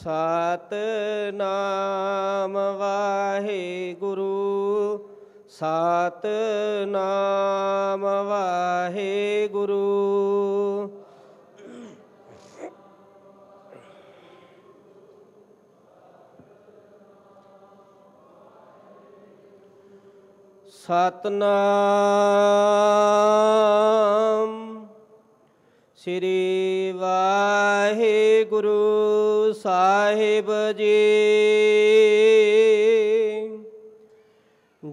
ਸਤ ਨਾਮ ਵਾਹਿਗੁਰੂ ਸਤ ਨਾਮ ਵਾਹਿਗੁਰੂ ਸਤਨਾਮ ਸ੍ਰੀ ਵਾਹਿਗੁਰੂ ਸਾਹਿਬ ਜੀ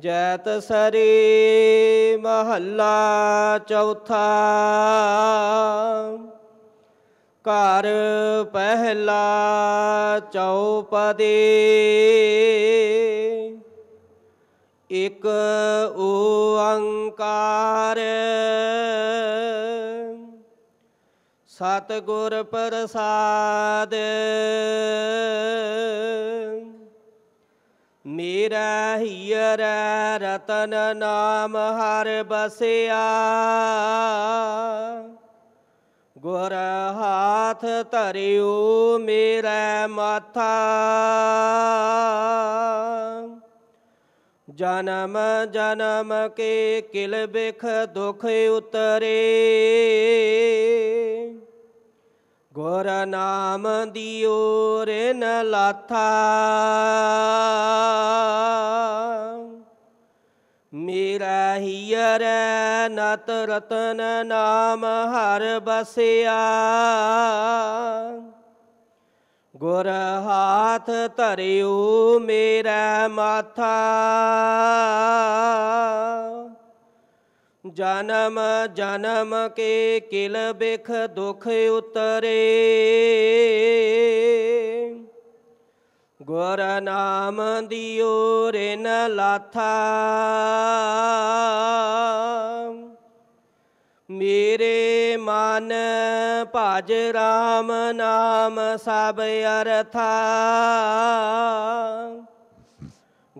ਜੈਤ ਸਰੀ ਮਹੱਲਾ ਚੌਥਾ ਘਰ ਪਹਿਲਾ ਚੌਪਦੀ ਇੱਕ ਓੰਕਾਰ ਸਤਗੁਰ ਪ੍ਰਸਾਦ ਮੇਰਾ ਹੀਰ ਰਤਨ ਨਾਮ ਹਰ ਬਸਿਆ ਗੁਰ ਹਾਥ ਧਰਿਓ ਮੇਰਾ ਮਾਥਾ ਜਨਮ ਜਨਮ ਕੇ ਕਿਲ ਬਿਖ ਦੁਖ ਉਤਰੇ ਗੁਰ ਨਾਮ ਦਿਓ ਰਿਨ ਲਾਥਾ ਮੇਰਾ ਹੀਰ ਨਤ ਰਤਨ ਨਾਮ ਹਰ ਬਸਿਆ ਗੁਰ ਹਾਥ ਧਰਿਓ ਮੇਰਾ ਮਾਥਾ ਜਨਮ ਜਨਮ ਕੇ ਕਿਲ ਬਿਖ ਦੁਖ ਉਤਰੇ ਗੁਰ ਨਾਮ ਦਿਓ ਰਿਨ ਲਾਥਾ ਮੇਰੇ ਮਨ ਭਜ ਰਾਮ ਨਾਮ ਸਭ ਅਰਥਾ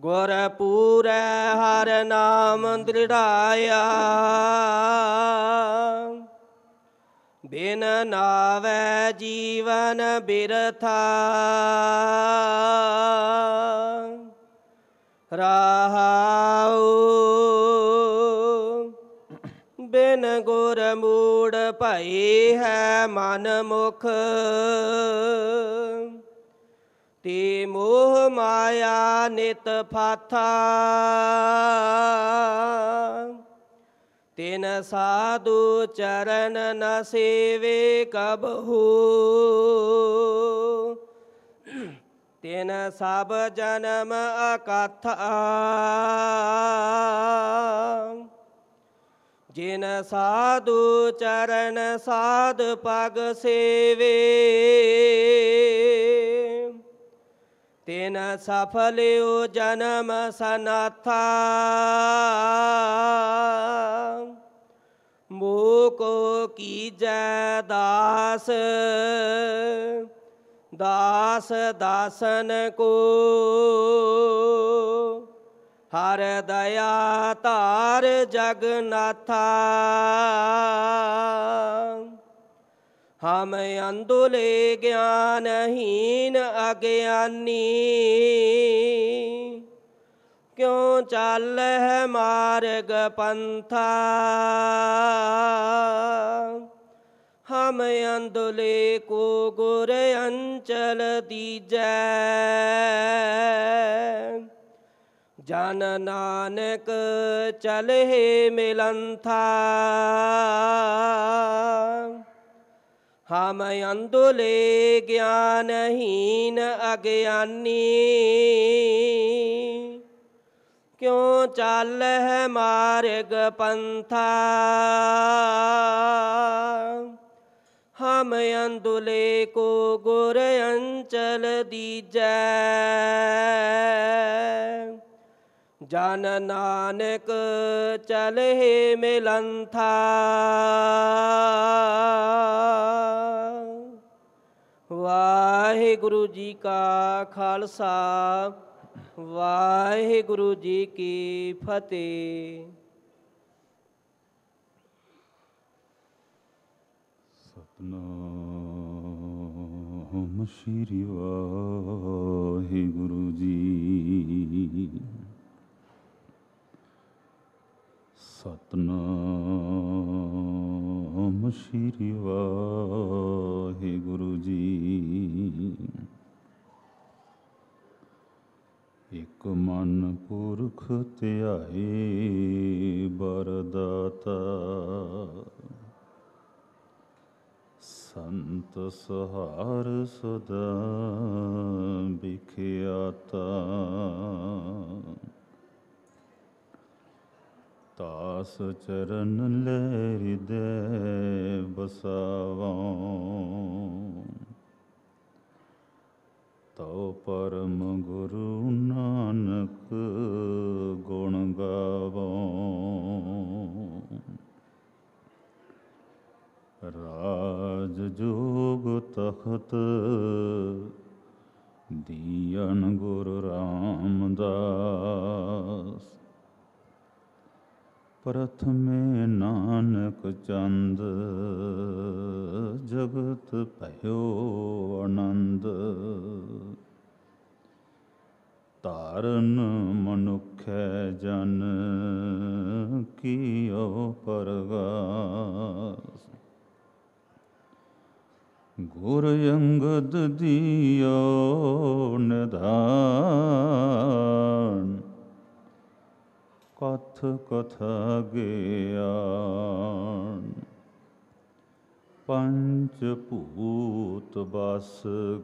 ਗੁਰ ਪੂਰੈ ਹਰ ਨਾਮ ਦ੍ਰਿੜਾਇਆ ਬਿਨ ਨਾਵੇ ਜੀਵਨ ਬਿਰਥਾ ਰਹਾਉ ਬਿਨ ਗੁਰ ਮੂੜ ਭਈ ਹੈ ਮਨ ਮੁਖ ਤੇ ਮੋਹ ਮਾਇਆ ਨਿਤ ਫਾਥਾ ਤਿਨ ਸਾਧੂ ਚਰਨ ਨ ਸੇਵੇ ਕਬਹੂ ਤਿਨ ਸਭ ਜਨਮ ਅਕਥ ਜਿਨ ਸਾਧੂ ਚਰਨ ਸਾਧ ਪਗ ਸੇਵੇ ਤਿਨ ਸਫਲਿਓ ਜਨਮ ਸਨਾਥਾ ਮੋਕੋ ਕੀਜੈ ਦਾਸ ਦਾਸ ਦਾਸਨ ਕੋ ਹਰ ਦਇਆ ਧਾਰ ਜਗਨਾਥਾ ਹਮ ਅੰਦੁਲੇ ਗਿਆਨਹੀਨ ਅਗਿਆਨੀ ਕਿਉ ਚੱਲ ਹੈ ਮਾਰਗ ਪੰਥਾ ਹਮ ਅੰਦੁਲੇ ਕੋ ਗੁਰ ਅੰਚਲ ਦੀਜੈ ਜਨ ਨਾਨਕ ਚਲਹਿ ਮਿਲੰਥਾ ਹਮ ਅੰਦੁਲੇ ਗਿਆਨਹੀਨ ਅਗਿਆਨੀ ਕਿਉ ਚੱਲ ਹੈ ਮਾਰਗ ਪੰਥਾ ਹਮ ਅੰਦੁਲੇ ਕੋ ਗੁਰ ਅੰਚਲ ਦੀਜੈ ਜਨ ਨਾਨਕ ਚਲੇ ਮਿਲੰਥਾ ਵਾਹਿਗੁਰੂ ਜੀ ਕਾ ਖਾਲਸਾ ਵਾਹਿਗੁਰੂ ਜੀ ਕੀ ਫਤਿਹ ਸਤਨਾਮ ਸ਼੍ਰੀ ਵਾਹਿਗੁਰੂ ਜੀ ਸਤਨਾਮ ਸ੍ਰੀ ਵਾਹਿਗੁਰੂ ਜੀ ਇਕ ਮਨ ਪੁਰਖ ਧਿਆਏ ਬਰਦਾਤਾ ਸੰਤ ਸਹਾਰ ਸਦਾ ਵਿਖਿਆਤਾ ਤਾਸ ਚਰਨ ਲੈ ਰਿਦੇ ਬਸਾਵਾਂ ਤਉ ਪਰਮ ਗੁਰੂ ਨਾਨਕ ਗੁਣ ਗਾਵਾਂ ਰਾਜ ਜੋਗ ਤਖਤ ਦੀਨ ਗੁਰ ਰਾਮਦਾਸ ਪ੍ਰਥਮੇ ਨਾਨਕ ਚੰਦ ਜਗਤ ਭਇਓ ਆਨੰਦ ਤਾਰਨ ਮਨੁਖੈ ਜਨ ਕੀਓ ਪਰਗਾਸ ਗੁਰ ਅੰਗਦ ਦੀਓ ਨਿਧਾਨ ਕਥ ਕਥਾ ਗਿਆਨ ਪੰਚ ਭੂਤ ਬਸ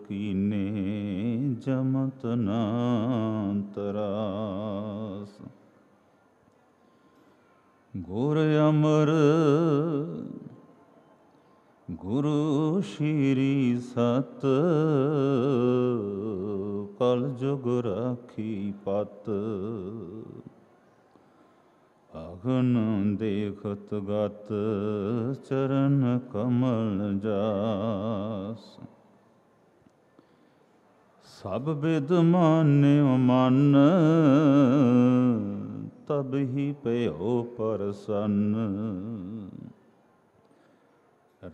ਕੀਨੇ ਜਮਤ ਨਾਂਤਰਾਸ ਗੁਰ ਅਮਰ ਗੁਰੂ ਸ਼੍ਰੀ ਸਤ ਕਲ ਜੁਗ ਰਾਖੀ ਪਤ ਅਗਨ ਦੇਖਤ ਗਤ ਚਰਨ ਕਮਲ ਜਾਸ ਸਭ ਬਿਦ ਮਾਨਿਓ ਮਨ ਤਬ ਹੀ ਪਇਓ ਪਰਸਨ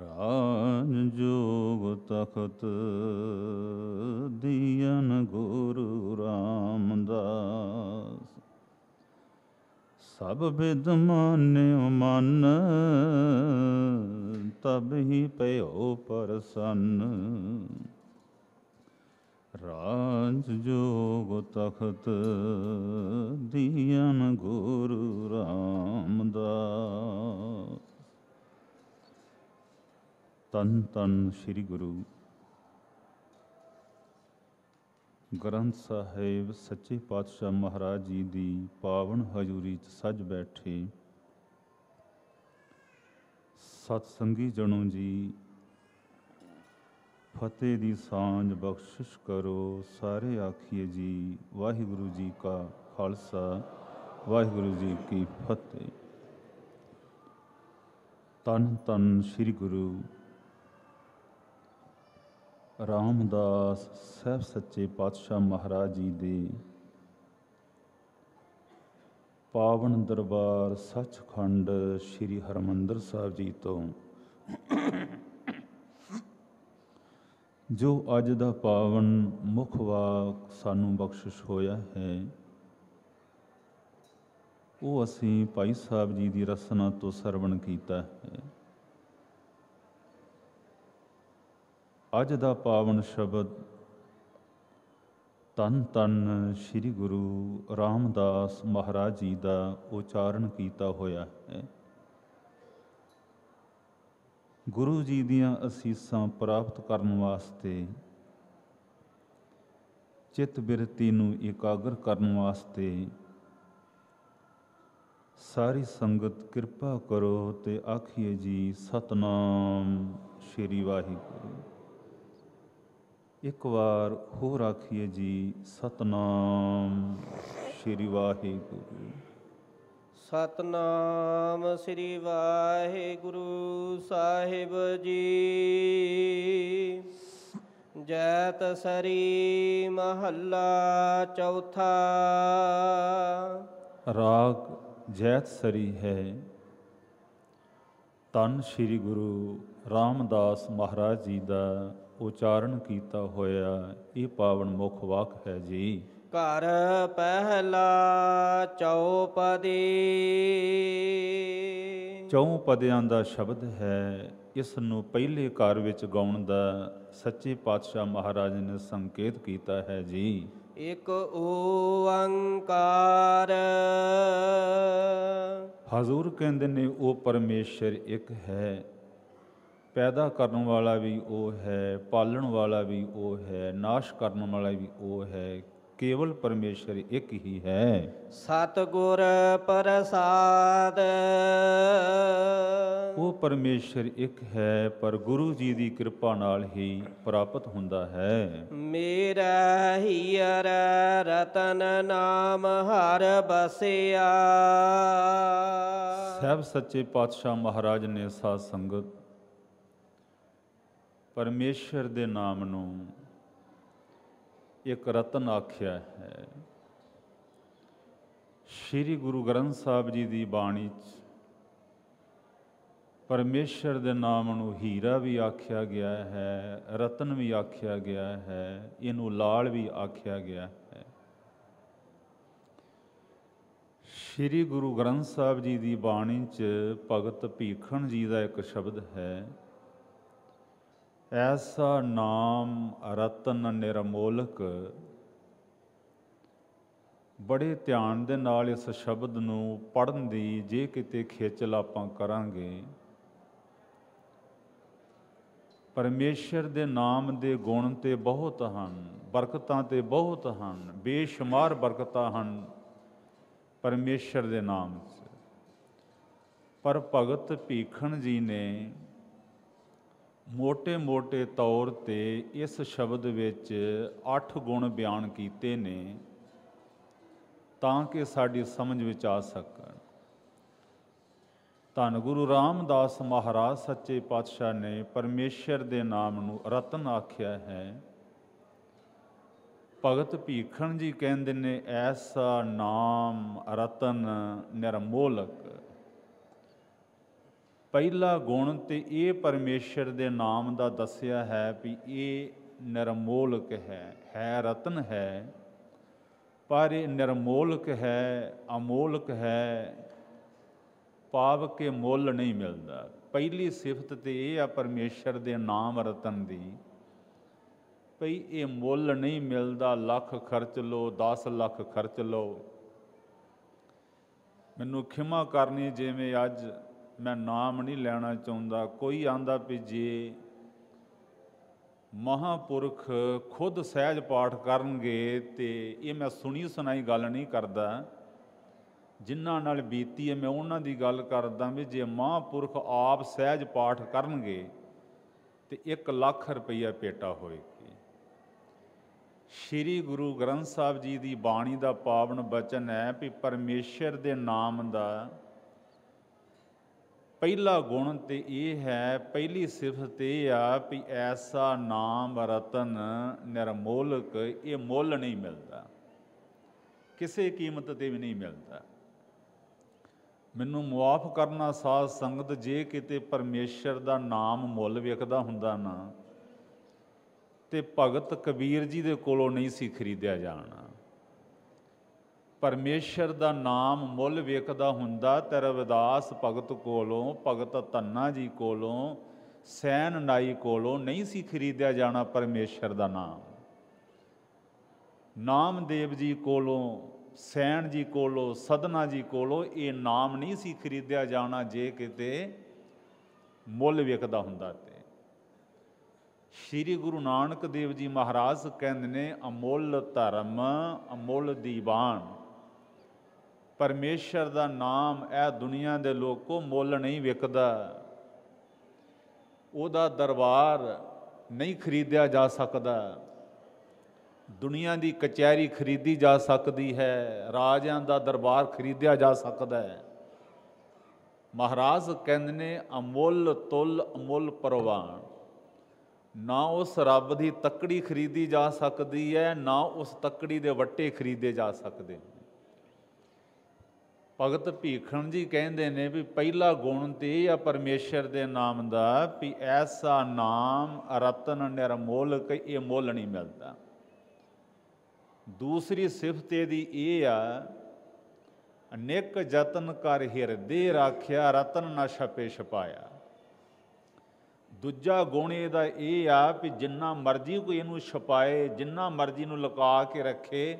ਰਾਜ ਜੋਗ ਤਖਤ ਦੀਨ ਗੁਰੂ ਰਾਮਦਾਸ ਸਭ ਬਿਦ ਮਾਨਿਓ ਮਨ ਤਬ ਹੀ ਪਇਓ ਪਰਸਨ ਰਾਜ ਜੋਗ ਤਖਤ ਦੀਨ ਗੁਰੂ ਰਾਮਦਾਸ ਤਨ ਤਨ ਸ੍ਰੀ ਗੁਰੂ ਗ੍ਰੰਥ ਸਾਹਿਬ ਸੱਚੇ ਪਾਤਸ਼ਾਹ ਮਹਾਰਾਜ ਜੀ ਦੀ ਪਾਵਨ ਹਜ਼ੂਰੀ 'ਚ ਸੱਜ ਬੈਠੇ ਸਤ ਸੰਗੀ ਜਣੋ ਜੀ ਫਤਿਹ ਦੀ ਸਾਂਝ ਬਖਸ਼ਿਸ਼ ਕਰੋ ਸਾਰੇ ਆਖੀਏ ਜੀ ਵਾਹਿਗੁਰੂ ਜੀ ਕਾ ਖਾਲਸਾ ਵਾਹਿਗੁਰੂ ਜੀ ਕੀ ਫਤਿਹ ਤਨ ਤਨ ਸ੍ਰੀ ਗੁਰੂ ਰਾਮਦਾਸ ਸਹਿਬ ਸੱਚੇ ਪਾਤਸ਼ਾਹ ਮਹਾਰਾਜ ਜੀ ਦੇ ਪਾਵਨ ਦਰਬਾਰ ਸੱਚਖੰਡ ਸ੍ਰੀ ਹਰਮੰਦਰ ਸਾਹਿਬ ਜੀ ਤੋਂ ਜੋ ਅੱਜ ਦਾ ਪਾਵਨ ਮੁਖ ਵਾਕ ਸਾਨੂੰ ਬਖਸ਼ਿਸ਼ ਹੋਇਆ ਹੈ ਉਹ ਅਸੀਂ ਭਾਈ ਸਾਹਿਬ ਜੀ ਦੀ ਰਸਨਾ ਤੋਂ ਸਰਵਣ ਕੀਤਾ ਹੈ ਅੱਜ ਦਾ ਪਾਵਨ ਸ਼ਬਦ ਤਨ ਤਨ ਸ੍ਰੀ ਗੁਰੂ ਰਾਮਦਾਸ ਮਹਾਰਾਜ ਜੀ ਦਾ ਉਚਾਰਨ ਕੀਤਾ ਹੋਇਆ ਹੈ ਗੁਰੂ ਜੀ ਦੀਆਂ ਅਸੀਸਾਂ ਪ੍ਰਾਪਤ ਕਰਨ ਵਾਸਤੇ ਚਿਤ ਬਿਰਤੀ ਨੂੰ ਇਕਾਗਰ ਕਰਨ ਵਾਸਤੇ ਸਾਰੀ ਸੰਗਤ ਕਿਰਪਾ ਕਰੋ ਤੇ ਆਖੀਏ ਜੀ ਸਤਨਾਮ ਸ੍ਰੀ ਵਾਹਿਗੁਰੂ ਇੱਕ ਵਾਰ ਹੋਰ ਆਖੀਏ ਜੀ ਸਤਨਾਮ ਸ੍ਰੀ ਵਾਹਿਗੁਰੂ ਸਤਨਾਮ ਸ੍ਰੀ ਵਾਹਿਗੁਰੂ ਸਾਹਿਬ ਜੀ ਜੈਤ ਸਰੀ ਮਹੱਲਾ ਚੌਥਾ ਰਾਗ ਜੈਤ ਸਰੀ ਹੈ ਤਨ ਸ੍ਰੀ ਗੁਰੂ ਰਾਮਦਾਸ ਮਹਾਰਾਜ ਜੀ ਦਾ ਉਚਾਰਨ ਕੀਤਾ ਹੋਇਆ ਇਹ ਪਾਵਨ ਮੁਖ ਵਾਕ ਹੈ ਜੀ ਘਰ ਪਹਿਲਾ ਚੌਪਦੀ ਚੌਪਦਿਆਂ ਦਾ ਸ਼ਬਦ ਹੈ ਇਸ ਨੂੰ ਪਹਿਲੇ ਘਰ ਵਿੱਚ ਗਾਉਣ ਦਾ ਸੱਚੇ ਪਾਤਸ਼ਾਹ ਮਹਾਰਾਜ ਨੇ ਸੰਕੇਤ ਕੀਤਾ ਹੈ ਜੀ ਇਕ ਓੰਕਾਰ ਹਜ਼ੂਰ ਕਹਿੰਦੇ ਨੇ ਉਹ ਪਰਮੇਸ਼ਰ ਇੱਕ ਹੈ ਪੈਦਾ ਕਰਨ ਵਾਲਾ ਵੀ ਉਹ ਹੈ ਪਾਲਣ ਵਾਲਾ ਵੀ ਉਹ ਹੈ ਨਾਸ਼ ਕਰਨ ਵਾਲਾ ਵੀ ਉਹ ਹੈ ਕੇਵਲ ਪਰਮੇਸ਼ਰ ਇੱਕ ਹੀ ਹੈ ਸਤਗੁਰ ਪ੍ਰਸਾਦ ਉਹ ਪਰਮੇਸ਼ਰ ਇੱਕ ਹੈ ਪਰ ਗੁਰੂ ਜੀ ਦੀ ਕਿਰਪਾ ਨਾਲ ਹੀ ਪ੍ਰਾਪਤ ਹੁੰਦਾ ਹੈ ਮੇਰਾ ਹੀਰ ਰਤਨ ਨਾਮ ਹਰ ਬਸਿਆ ਸਭ ਸੱਚੇ ਪਾਤਸ਼ਾਹ ਮਹਾਰਾਜ ਨੇ ਸਾਧ ਸੰਗਤ ਪਰਮੇਸ਼ਰ ਦੇ ਨਾਮ ਨੂੰ ਇੱਕ ਰਤਨ ਆਖਿਆ ਹੈ ਸ੍ਰੀ ਗੁਰੂ ਗ੍ਰੰਥ ਸਾਹਿਬ ਜੀ ਦੀ ਬਾਣੀ 'ਚ ਪਰਮੇਸ਼ਰ ਦੇ ਨਾਮ ਨੂੰ ਹੀਰਾ ਵੀ ਆਖਿਆ ਗਿਆ ਹੈ ਰਤਨ ਵੀ ਆਖਿਆ ਗਿਆ ਹੈ ਇਹਨੂੰ ਲਾਲ ਵੀ ਆਖਿਆ ਗਿਆ ਹੈ ਸ੍ਰੀ ਗੁਰੂ ਗ੍ਰੰਥ ਸਾਹਿਬ ਜੀ ਦੀ ਬਾਣੀ 'ਚ ਭਗਤ ਭੀਖਣ ਜੀ ਦਾ ਇੱਕ ਸ਼ਬਦ ਹੈ ਐਸਾ ਨਾਮ ਰਤਨ ਨਿਰਮੋਲਕ ਬੜੇ ਧਿਆਨ ਦੇ ਨਾਲ ਇਸ ਸ਼ਬਦ ਨੂੰ ਪੜਨ ਦੀ ਜੇ ਕਿਤੇ ਖੇਚਲ ਆਪਾਂ ਕਰਾਂਗੇ ਪਰਮੇਸ਼ਰ ਦੇ ਨਾਮ ਦੇ ਗੁਣ ਤੇ ਬਹੁਤ ਹਨ ਬਰਕਤਾਂ ਤੇ ਬਹੁਤ ਹਨ ਬੇਸ਼ੁਮਾਰ ਬਰਕਤਾਂ ਹਨ ਪਰਮੇਸ਼ਰ ਦੇ ਨਾਮ ਪਰ ਭਗਤ ਭੀਖਣ ਜੀ ਨੇ ਮੋٹے ਮੋٹے ਤੌਰ ਤੇ ਇਸ ਸ਼ਬਦ ਵਿੱਚ 8 ਗੁਣ ਬਿਆਨ ਕੀਤੇ ਨੇ ਤਾਂ ਕਿ ਸਾਡੀ ਸਮਝ ਵਿੱਚ ਆ ਸਕਣ ਧੰਨ ਗੁਰੂ ਰਾਮਦਾਸ ਮਹਾਰਾਜ ਸੱਚੇ ਪਾਤਸ਼ਾਹ ਨੇ ਪਰਮੇਸ਼ਰ ਦੇ ਨਾਮ ਨੂੰ ਰਤਨ ਆਖਿਆ ਹੈ ਭਗਤ ਭੀਖਣ ਜੀ ਕਹਿੰਦੇ ਨੇ ਐਸਾ ਨਾਮ ਰਤਨ ਨਿਰਮੋਲਕ ਪਹਿਲਾ ਗੁਣ ਤੇ ਇਹ ਪਰਮੇਸ਼ਰ ਦੇ ਨਾਮ ਦਾ ਦੱਸਿਆ ਹੈ ਵੀ ਇਹ ਨਿਰਮੋਲਕ ਹੈ ਹੈ ਰਤਨ ਹੈ ਪਰ ਇਹ ਨਿਰਮੋਲਕ ਹੈ ਅਮੋਲਕ ਹੈ ਪਾਪ ਕੇ ਮੁੱਲ ਨਹੀਂ ਮਿਲਦਾ ਪਹਿਲੀ ਸਿਫਤ ਤੇ ਇਹ ਆ ਪਰਮੇਸ਼ਰ ਦੇ ਨਾਮ ਰਤਨ ਦੀ ਭਈ ਇਹ ਮੁੱਲ ਨਹੀਂ ਮਿਲਦਾ ਲੱਖ ਖਰਚ ਲੋ 10 ਲੱਖ ਖਰਚ ਲੋ ਮੈਨੂੰ ਖਿਮਾ ਕਰਨੀ ਜਿਵੇਂ ਅੱਜ ਮੈਂ ਨਾਮ ਨਹੀਂ ਲੈਣਾ ਚਾਹੁੰਦਾ ਕੋਈ ਆਂਦਾ ਵੀ ਜੇ ਮਹਾਪੁਰਖ ਖੁਦ ਸਹਿਜ ਪਾਠ ਕਰਨਗੇ ਤੇ ਇਹ ਮੈਂ ਸੁਣੀ ਸੁਣਾਈ ਗੱਲ ਨਹੀਂ ਕਰਦਾ ਜਿਨ੍ਹਾਂ ਨਾਲ ਬੀਤੀ ਹੈ ਮੈਂ ਉਹਨਾਂ ਦੀ ਗੱਲ ਕਰਦਾ ਵੀ ਜੇ ਮਹਾਪੁਰਖ ਆਪ ਸਹਿਜ ਪਾਠ ਕਰਨਗੇ ਤੇ 1 ਲੱਖ ਰੁਪਈਆ ਪੇਟਾ ਹੋਏਗੀ ਸ੍ਰੀ ਗੁਰੂ ਗ੍ਰੰਥ ਸਾਹਿਬ ਜੀ ਦੀ ਬਾਣੀ ਦਾ ਪਾਵਨ ਬਚਨ ਹੈ ਵੀ ਪਰਮੇਸ਼ਰ ਦੇ ਨਾਮ ਦਾ ਪਹਿਲਾ ਗੁਣ ਤੇ ਇਹ ਹੈ ਪਹਿਲੀ ਸਿਫਤ ਤੇ ਆ ਵੀ ਐਸਾ ਨਾਮ ਰਤਨ ਨਿਰਮੋਲਕ ਇਹ ਮੁੱਲ ਨਹੀਂ ਮਿਲਦਾ ਕਿਸੇ ਕੀਮਤ ਤੇ ਵੀ ਨਹੀਂ ਮਿਲਦਾ ਮੈਨੂੰ ਮੁਆਫ ਕਰਨਾ ਸਾਧ ਸੰਗਤ ਜੇ ਕਿਤੇ ਪਰਮੇਸ਼ਰ ਦਾ ਨਾਮ ਮੁੱਲ ਵਿਕਦਾ ਹੁੰਦਾ ਨਾ ਤੇ ਭਗਤ ਕਬੀਰ ਜੀ ਦੇ ਕੋਲੋਂ ਨਹੀਂ ਸੀ ਖਰੀਦਿਆ ਜਾਣਾ ਪਰਮੇਸ਼ਰ ਦਾ ਨਾਮ ਮੁੱਲ ਵੇਖਦਾ ਹੁੰਦਾ ਤੇ ਰਵਿਦਾਸ ਭਗਤ ਕੋਲੋਂ ਭਗਤ ਧੰਨਾ ਜੀ ਕੋਲੋਂ ਸੈਨ ਨਾਈ ਕੋਲੋਂ ਨਹੀਂ ਸੀ ਖਰੀਦਿਆ ਜਾਣਾ ਪਰਮੇਸ਼ਰ ਦਾ ਨਾਮ ਨਾਮਦੇਵ ਜੀ ਕੋਲੋਂ ਸੈਨ ਜੀ ਕੋਲੋਂ ਸਦਨਾ ਜੀ ਕੋਲੋਂ ਇਹ ਨਾਮ ਨਹੀਂ ਸੀ ਖਰੀਦਿਆ ਜਾਣਾ ਜੇ ਕਿਤੇ ਮੁੱਲ ਵੇਖਦਾ ਹੁੰਦਾ ਤੇ ਸ੍ਰੀ ਗੁਰੂ ਨਾਨਕ ਦੇਵ ਜੀ ਮਹਾਰਾਜ ਕਹਿੰਦੇ ਨੇ ਅਮੁੱਲ ਧਰਮ ਅਮੁੱਲ ਦੀਵਾਨ ਪਰਮੇਸ਼ਰ ਦਾ ਨਾਮ ਇਹ ਦੁਨੀਆ ਦੇ ਲੋਕੋ ਮੁੱਲ ਨਹੀਂ ਵਿਕਦਾ ਉਹਦਾ ਦਰਬਾਰ ਨਹੀਂ ਖਰੀਦਿਆ ਜਾ ਸਕਦਾ ਦੁਨੀਆ ਦੀ ਕਚਹਿਰੀ ਖਰੀਦੀ ਜਾ ਸਕਦੀ ਹੈ ਰਾਜਿਆਂ ਦਾ ਦਰਬਾਰ ਖਰੀਦਿਆ ਜਾ ਸਕਦਾ ਹੈ ਮਹਾਰਾਜ ਕਹਿੰਦੇ ਨੇ ਅਮੁੱਲ ਤੁਲ ਅਮੁੱਲ ਪਰਵਾਨ ਨਾ ਉਸ ਰੱਬ ਦੀ ਤੱਕੜੀ ਖਰੀਦੀ ਜਾ ਸਕਦੀ ਹੈ ਨਾ ਉਸ ਤੱਕੜੀ ਦੇ ਵੱਟੇ ਖਰੀਦੇ ਜਾ ਸਕਦੇ ਭਗਤ ਭੀਖਣ ਜੀ ਕਹਿੰਦੇ ਨੇ ਵੀ ਪਹਿਲਾ ਗੁਣ ਤੇ ਇਹ ਆ ਪਰਮੇਸ਼ਰ ਦੇ ਨਾਮ ਦਾ ਵੀ ਐਸਾ ਨਾਮ ਰਤਨ ਨਿਰਮੋਲ ਕਈ ਇਹ ਮੋਲ ਨਹੀਂ ਮਿਲਦਾ ਦੂਸਰੀ ਸਿਫਤ ਇਹਦੀ ਇਹ ਆ ਅਨੇਕ ਯਤਨ ਕਰ ਹਿਰਦੇ ਰਾਖਿਆ ਰਤਨ ਨਾ ਛਪੇ ਛਪਾਇਆ ਦੂਜਾ ਗੁਣ ਇਹਦਾ ਇਹ ਆ ਵੀ ਜਿੰਨਾ ਮਰਜ਼ੀ ਕੋਈ ਇਹਨੂੰ ਛਪਾਏ ਜਿੰਨਾ ਮਰਜ਼ੀ ਨੂੰ ਲੁਕਾ ਕੇ ਰੱਖੇ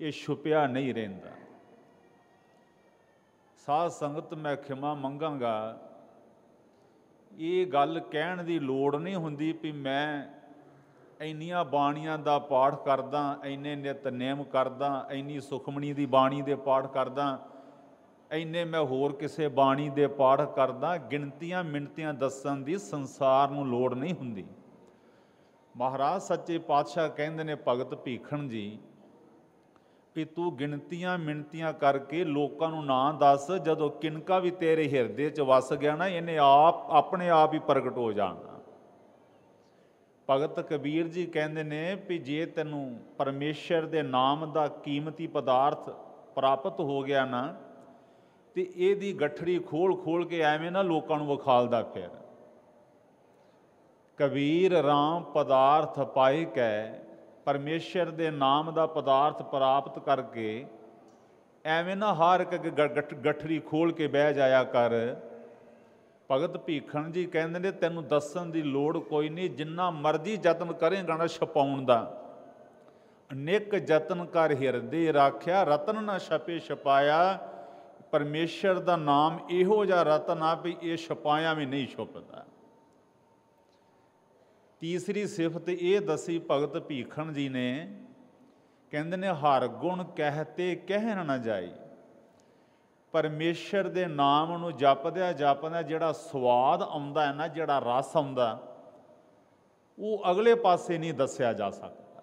ਇਹ ਛੁਪਿਆ ਨਹੀਂ ਰਹਿੰਦਾ ਸਾਧ ਸੰਗਤ ਮੈਂ ਖਿਮਾ ਮੰਗਾਂਗਾ ਇਹ ਗੱਲ ਕਹਿਣ ਦੀ ਲੋੜ ਨਹੀਂ ਹੁੰਦੀ ਵੀ ਮੈਂ ਇੰਨੀਆਂ ਬਾਣੀਆਂ ਦਾ ਪਾਠ ਕਰਦਾ ਇੰਨੇ ਨਿਤ ਨੇਮ ਕਰਦਾ ਇੰਨੀ ਸੁਖਮਣੀ ਦੀ ਬਾਣੀ ਦੇ ਪਾਠ ਕਰਦਾ ਇੰਨੇ ਮੈਂ ਹੋਰ ਕਿਸੇ ਬਾਣੀ ਦੇ ਪਾਠ ਕਰਦਾ ਗਿਣਤੀਆਂ ਮਿੰਟੀਆਂ ਦੱਸਣ ਦੀ ਸੰਸਾਰ ਨੂੰ ਲੋੜ ਨਹੀਂ ਹੁੰਦੀ ਮਹਾਰਾਜ ਸੱਚੇ ਪਾਤਸ਼ਾਹ ਕਹਿੰਦੇ ਨੇ ਭਗਤ ਭੀਖਣ ਜੀ ਵੀ ਤੂੰ ਗਿਣਤੀਆਂ ਮਿੰਟੀਆਂ ਕਰਕੇ ਲੋਕਾਂ ਨੂੰ ਨਾਂ ਦੱਸ ਜਦੋਂ ਕਿਨਕਾ ਵੀ ਤੇਰੇ ਹਿਰਦੇ 'ਚ ਵਸ ਗਿਆ ਨਾ ਇਹਨੇ ਆਪ ਆਪਣੇ ਆਪ ਹੀ ਪ੍ਰਗਟ ਹੋ ਜਾਣਾ ਭਗਤ ਕਬੀਰ ਜੀ ਕਹਿੰਦੇ ਨੇ ਵੀ ਜੇ ਤੈਨੂੰ ਪਰਮੇਸ਼ਰ ਦੇ ਨਾਮ ਦਾ ਕੀਮਤੀ ਪਦਾਰਥ ਪ੍ਰਾਪਤ ਹੋ ਗਿਆ ਨਾ ਤੇ ਇਹਦੀ ਗੱਠੜੀ ਖੋਲ ਖੋਲ ਕੇ ਐਵੇਂ ਨਾ ਲੋਕਾਂ ਨੂੰ ਵਿਖਾਲਦਾ ਫਿਰ ਕਬੀਰ RAM ਪਦਾਰਥ ਪਾਇ ਕੈ ਪਰਮੇਸ਼ਰ ਦੇ ਨਾਮ ਦਾ ਪਦਾਰਥ ਪ੍ਰਾਪਤ ਕਰਕੇ ਐਵੇਂ ਨਾ ਹਰ ਇੱਕ ਗੱਠਰੀ ਖੋਲ ਕੇ ਬਹਿ ਜਾਇਆ ਕਰ ਭਗਤ ਭੀਖਣ ਜੀ ਕਹਿੰਦੇ ਨੇ ਤੈਨੂੰ ਦੱਸਣ ਦੀ ਲੋੜ ਕੋਈ ਨਹੀਂ ਜਿੰਨਾ ਮਰਜ਼ੀ ਯਤਨ ਕਰੇ ਗਾਣਾ ਛਪਾਉਣ ਦਾ ਅਨੇਕ ਯਤਨ ਕਰ ਹਿਰਦੇ ਰਾਖਿਆ ਰਤਨ ਨਾ ਛਪੇ ਛਪਾਇਆ ਪਰਮੇਸ਼ਰ ਦਾ ਨਾਮ ਇਹੋ ਜਿਹਾ ਰਤਨ ਆ ਵੀ ਇਹ ਛਪਾਇਆ ਵੀ ਨਹੀਂ ਛੁਪਦਾ ਤੀਸਰੀ ਸਿਫਤ ਇਹ ਦਸੀ ਭਗਤ ਭੀਖਣ ਜੀ ਨੇ ਕਹਿੰਦੇ ਨੇ ਹਰ ਗੁਣ ਕਹਤੇ ਕਹਿਣ ਨਾ ਜਾਈ ਪਰਮੇਸ਼ਰ ਦੇ ਨਾਮ ਨੂੰ ਜਪਦਿਆ ਜਪਦਿਆ ਜਿਹੜਾ ਸਵਾਦ ਆਉਂਦਾ ਹੈ ਨਾ ਜਿਹੜਾ ਰਸ ਆਉਂਦਾ ਉਹ ਅਗਲੇ ਪਾਸੇ ਨਹੀਂ ਦੱਸਿਆ ਜਾ ਸਕਦਾ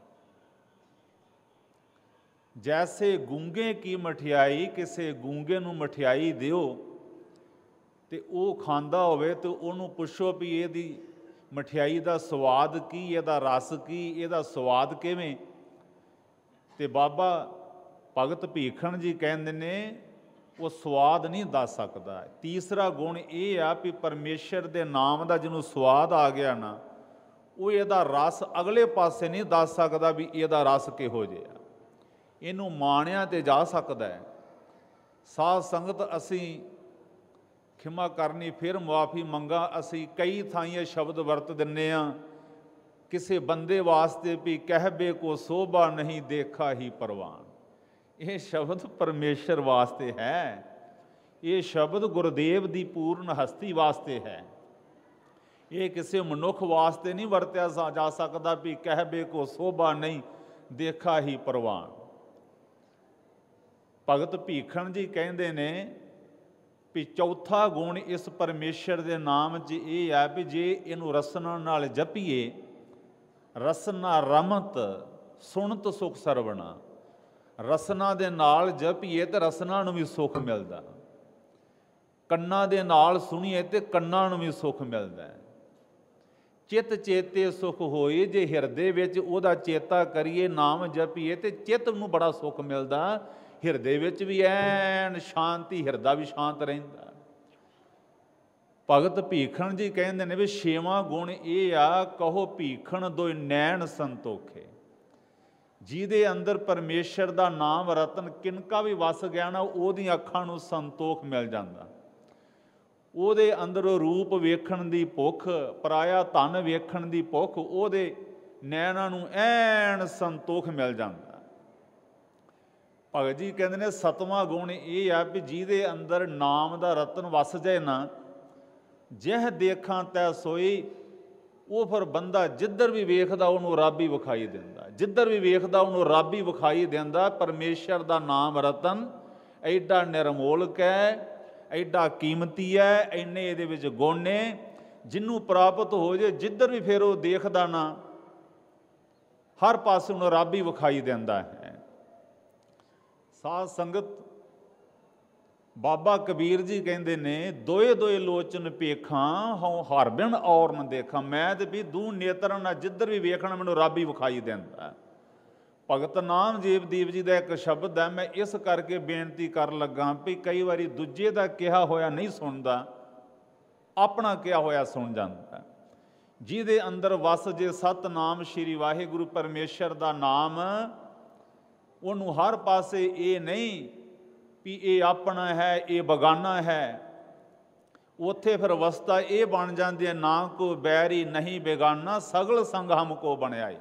ਜੈਸੇ ਗੁੰਗੇ ਕੀ ਮਠਿਆਈ ਕਿਸੇ ਗੁੰਗੇ ਨੂੰ ਮਠਿਆਈ ਦਿਓ ਤੇ ਉਹ ਖਾਂਦਾ ਹੋਵੇ ਤੇ ਉਹਨੂੰ ਪੁੱਛੋ ਵੀ ਇਹਦੀ ਮਠਿਆਈ ਦਾ ਸਵਾਦ ਕੀ ਇਹਦਾ ਰਸ ਕੀ ਇਹਦਾ ਸਵਾਦ ਕਿਵੇਂ ਤੇ ਬਾਬਾ ਭਗਤ ਭੀਖਣ ਜੀ ਕਹਿੰਦੇ ਨੇ ਉਹ ਸਵਾਦ ਨਹੀਂ ਦੱਸ ਸਕਦਾ ਤੀਸਰਾ ਗੁਣ ਇਹ ਆ ਕਿ ਪਰਮੇਸ਼ਰ ਦੇ ਨਾਮ ਦਾ ਜਿਹਨੂੰ ਸਵਾਦ ਆ ਗਿਆ ਨਾ ਉਹ ਇਹਦਾ ਰਸ ਅਗਲੇ ਪਾਸੇ ਨਹੀਂ ਦੱਸ ਸਕਦਾ ਵੀ ਇਹਦਾ ਰਸ ਕਿਹੋ ਜਿਹਾ ਇਹਨੂੰ ਮਾਣਿਆ ਤੇ ਜਾ ਸਕਦਾ ਸਾਧ ਸੰਗਤ ਅਸੀਂ ਖਿਮਾ ਕਰਨੀ ਫਿਰ ਮੁਆਫੀ ਮੰਗਾ ਅਸੀਂ ਕਈ ਥਾਈਂ ਇਹ ਸ਼ਬਦ ਵਰਤ ਦਿੰਨੇ ਆ ਕਿਸੇ ਬੰਦੇ ਵਾਸਤੇ ਵੀ ਕਹਿਬੇ ਕੋ ਸੋਭਾ ਨਹੀਂ ਦੇਖਾ ਹੀ ਪਰਵਾਨ ਇਹ ਸ਼ਬਦ ਪਰਮੇਸ਼ਰ ਵਾਸਤੇ ਹੈ ਇਹ ਸ਼ਬਦ ਗੁਰਦੇਵ ਦੀ ਪੂਰਨ ਹਸਤੀ ਵਾਸਤੇ ਹੈ ਇਹ ਕਿਸੇ ਮਨੁੱਖ ਵਾਸਤੇ ਨਹੀਂ ਵਰਤਿਆ ਜਾ ਸਕਦਾ ਵੀ ਕਹਿਬੇ ਕੋ ਸੋਭਾ ਨਹੀਂ ਦੇਖਾ ਹੀ ਪਰਵਾਨ ਭਗਤ ਭੀਖਣ ਜੀ ਕਹਿੰਦੇ ਨੇ ਵੀ ਚੌਥਾ ਗੁਣ ਇਸ ਪਰਮੇਸ਼ਰ ਦੇ ਨਾਮ 'ਚ ਇਹ ਆ ਵੀ ਜੇ ਇਹਨੂੰ ਰਸਨਾ ਨਾਲ ਜਪੀਏ ਰਸਨਾ ਰਮਤ ਸੁਣਤ ਸੁਖ ਸਰਵਣਾ ਰਸਨਾ ਦੇ ਨਾਲ ਜਪੀਏ ਤੇ ਰਸਨਾ ਨੂੰ ਵੀ ਸੁਖ ਮਿਲਦਾ ਕੰਨਾਂ ਦੇ ਨਾਲ ਸੁਣੀਏ ਤੇ ਕੰਨਾਂ ਨੂੰ ਵੀ ਸੁਖ ਮਿਲਦਾ ਚਿੱਤ ਚੇਤੇ ਸੁਖ ਹੋਏ ਜੇ ਹਿਰਦੇ ਵਿੱਚ ਉਹਦਾ ਚੇਤਾ ਕਰੀਏ ਨਾਮ ਜਪੀਏ ਤੇ ਚਿੱਤ ਨੂੰ ਬੜਾ ਸੁਖ ਮਿਲਦਾ ਹਿਰਦੇ ਵਿੱਚ ਵੀ ਐਨ ਸ਼ਾਂਤੀ ਹਿਰਦਾ ਵੀ ਸ਼ਾਂਤ ਰਹਿੰਦਾ ਭਗਤ ਭੀਖਣ ਜੀ ਕਹਿੰਦੇ ਨੇ ਵੀ ਛੇਵਾਂ ਗੁਣ ਇਹ ਆ ਕਹੋ ਭੀਖਣ ਦੋਇ ਨੈਣ ਸੰਤੋਖੇ ਜਿਹਦੇ ਅੰਦਰ ਪਰਮੇਸ਼ਰ ਦਾ ਨਾਮ ਰਤਨ ਕਿਨਕਾ ਵੀ ਵਸ ਗਿਆ ਨਾ ਉਹਦੀਆਂ ਅੱਖਾਂ ਨੂੰ ਸੰਤੋਖ ਮਿਲ ਜਾਂਦਾ ਉਹਦੇ ਅੰਦਰ ਰੂਪ ਵੇਖਣ ਦੀ ਭੁੱਖ ਪਰਾਇਆ ਧਨ ਵੇਖਣ ਦੀ ਭੁੱਖ ਉਹਦੇ ਨੈਣਾਂ ਨੂੰ ਐਨ ਸੰਤੋਖ ਮਿਲ ਜਾਂਦਾ ਭਗਤ ਜੀ ਕਹਿੰਦੇ ਨੇ ਸਤਵਾਂ ਗੁਣ ਇਹ ਆ ਵੀ ਜਿਹਦੇ ਅੰਦਰ ਨਾਮ ਦਾ ਰਤਨ ਵਸ ਜਾਏ ਨਾ ਜਿਹ ਦੇਖਾਂ ਤੈ ਸੋਈ ਉਹ ਫਿਰ ਬੰਦਾ ਜਿੱਧਰ ਵੀ ਵੇਖਦਾ ਉਹਨੂੰ ਰੱਬ ਹੀ ਵਿਖਾਈ ਦਿੰਦਾ ਜਿੱਧਰ ਵੀ ਵੇਖਦਾ ਉਹਨੂੰ ਰੱਬ ਹੀ ਵਿਖਾਈ ਦਿੰਦਾ ਪਰਮੇਸ਼ਰ ਦਾ ਨਾਮ ਰਤਨ ਐਡਾ ਨਿਰਮੋਲਕ ਹੈ ਐਡਾ ਕੀਮਤੀ ਹੈ ਐਨੇ ਇਹਦੇ ਵਿੱਚ ਗੁਣ ਨੇ ਜਿੰਨੂੰ ਪ੍ਰਾਪਤ ਹੋ ਜੇ ਜਿੱਧਰ ਵੀ ਫਿਰ ਉਹ ਦੇਖਦਾ ਨਾ ਹਰ ਪਾਸੇ ਉਹਨੂੰ ਰੱਬ ਹੀ ਵਿਖਾਈ ਦਿੰਦਾ ਹੈ ਸਾਧ ਸੰਗਤ ਬਾਬਾ ਕਬੀਰ ਜੀ ਕਹਿੰਦੇ ਨੇ ਦੋਏ ਦੋਏ ਲੋਚਨ ਪੇਖਾਂ ਹਉ ਬਿਨ ਔਰ ਨ ਦੇਖਾਂ ਮੈਂ ਤੇ ਵੀ ਦੂ ਨੇਤਰ ਨਾ ਜਿੱਧਰ ਵੀ ਵੇਖਣਾ ਮੈਨੂੰ ਰੱਬ ਹੀ ਵਿਖਾਈ ਦਿੰਦਾ ਭਗਤ ਨਾਮ ਦੀਪ ਜੀ ਦਾ ਇੱਕ ਸ਼ਬਦ ਹੈ ਮੈਂ ਇਸ ਕਰਕੇ ਬੇਨਤੀ ਕਰਨ ਲੱਗਾ ਵੀ ਕਈ ਵਾਰੀ ਦੂਜੇ ਦਾ ਕਿਹਾ ਹੋਇਆ ਨਹੀਂ ਸੁਣਦਾ ਆਪਣਾ ਕਿਹਾ ਹੋਇਆ ਸੁਣ ਜਾਂਦਾ ਜਿਹਦੇ ਅੰਦਰ ਵਸ ਜੇ ਸਤਨਾਮ ਸ਼੍ਰੀ ਵਾਹਿਗੁਰੂ ਪਰਮੇਸ਼ਰ ਦਾ ਨਾਮ ਉਹਨੂੰ ਹਰ ਪਾਸੇ ਇਹ ਨਹੀਂ ਵੀ ਇਹ ਆਪਣਾ ਹੈ ਇਹ ਬਗਾਨਾ ਹੈ ਉੱਥੇ ਫਿਰ ਅਵਸਥਾ ਇਹ ਬਣ ਜਾਂਦੀ ਹੈ ਨਾ ਕੋ ਬੈਰੀ ਨਹੀਂ ਬੇਗਾਨਾ ਸਗਲ ਸੰਗ ਹਮ ਕੋ ਬਣਾਈ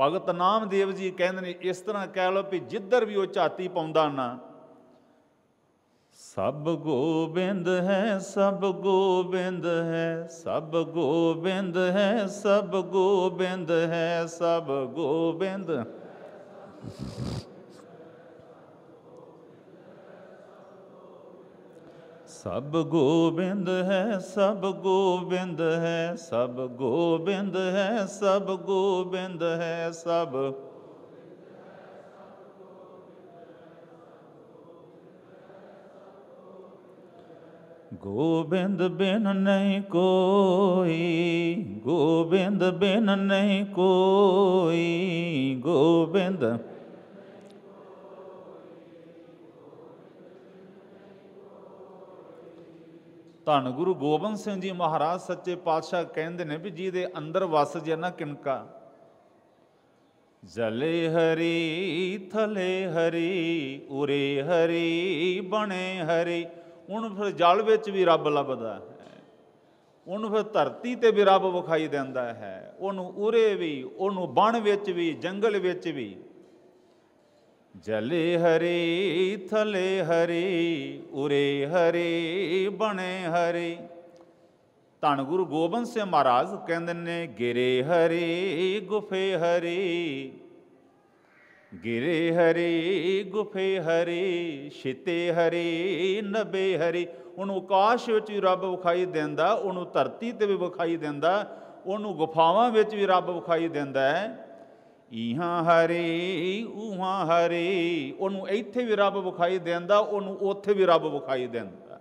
ਭਗਤ ਨਾਮਦੇਵ ਜੀ ਕਹਿੰਦੇ ਨੇ ਇਸ ਤਰ੍ਹਾਂ ਕਹਿ ਲੋ ਵੀ ਜਿੱਧਰ ਵੀ ਉਹ ਝਾਤੀ ਪਾਉਂਦਾ ਨਾ ਸਭ ਗੋਬਿੰਦ ਹੈ ਸਭ ਗੋਬਿੰਦ ਹੈ ਸਭ ਗੋਬਿੰਦ ਹੈ ਸਭ ਗੋਬਿੰਦ ਹੈ ਸਭ ਗੋਬਿੰਦ ਹੈ ਸਭ ਗੋਬਿੰਦ ਹੈ ਸਭ ਗੋਬਿੰਦ ਹੈ ਸਭ ਗੋਬਿੰਦ ਹੈ ਸਭ ਗੋਬਿੰਦ ਹੈ ਸਭ ਗੋਬਿੰਦ ਬਿਨ ਨਹੀਂ ਕੋਈ ਗੋਬਿੰਦ ਬਿਨ ਨਹੀਂ ਕੋਈ ਗੋਬਿੰਦ ਧੰਨ ਗੁਰੂ ਗੋਬਿੰਦ ਸਿੰਘ ਜੀ ਮਹਾਰਾਜ ਸੱਚੇ ਪਾਤਸ਼ਾਹ ਕਹਿੰਦੇ ਨੇ ਵੀ ਜਿਹਦੇ ਅੰਦਰ ਵਸ ਜੇ ਨਾ ਕਿਨਕਾ ਜਲੇ ਹਰੀ ਥਲੇ ਹਰੀ ਉਰੇ ਹਰੀ ਬਣੇ ਹਰੀ ਉਹਨੂੰ ਫਿਰ ਜਲ ਵਿੱਚ ਵੀ ਰੱਬ ਲੱਭਦਾ ਹੈ ਉਹਨੂੰ ਫਿਰ ਧਰਤੀ ਤੇ ਵੀ ਰੱਬ ਵਿਖਾਈ ਦਿੰਦਾ ਹੈ ਉਹਨੂੰ ਉਰੇ ਵੀ ਉਹਨੂੰ ਬਣ ਵਿੱਚ ਵੀ ਜੰਗਲ ਵਿੱਚ ਵੀ ਜਲੇ ਹਰੀ ਥਲੇ ਹਰੀ ਉਰੇ ਹਰੀ ਬਣੇ ਹਰੀ ਧੰਨ ਗੁਰੂ ਗੋਬਿੰਦ ਸਿੰਘ ਮਹਾਰਾਜ ਕਹਿੰਦੇ ਨੇ ਗਿਰੇ ਹਰੀ ਗੁਫੇ ਹਰੀ ਗਿਰੇ ਹਰੀ ਗੁਫੇ ਹਰੀ ਛਿਤੇ ਹਰੀ ਨਬੇ ਹਰੀ ਉਹਨੂੰ ਆਕਾਸ਼ ਵਿੱਚ ਵੀ ਰੱਬ ਵਿਖਾਈ ਦਿੰਦਾ ਉਹਨੂੰ ਧਰਤੀ ਤੇ ਵੀ ਵਿਖਾਈ ਦਿੰਦਾ ਉਹਨੂੰ ਗੁਫਾਵਾਂ ਵਿੱਚ ਵੀ ਰੱਬ ਵਿਖਾਈ ਦਿੰਦਾ ਹੈ ਇਹਾਂ ਹਰੇ ਉਹਾਂ ਹਰੇ ਉਹਨੂੰ ਇੱਥੇ ਵੀ ਰੱਬ ਵਿਖਾਈ ਦਿੰਦਾ ਉਹਨੂੰ ਉੱਥੇ ਵੀ ਰੱਬ ਵਿਖਾਈ ਦਿੰਦਾ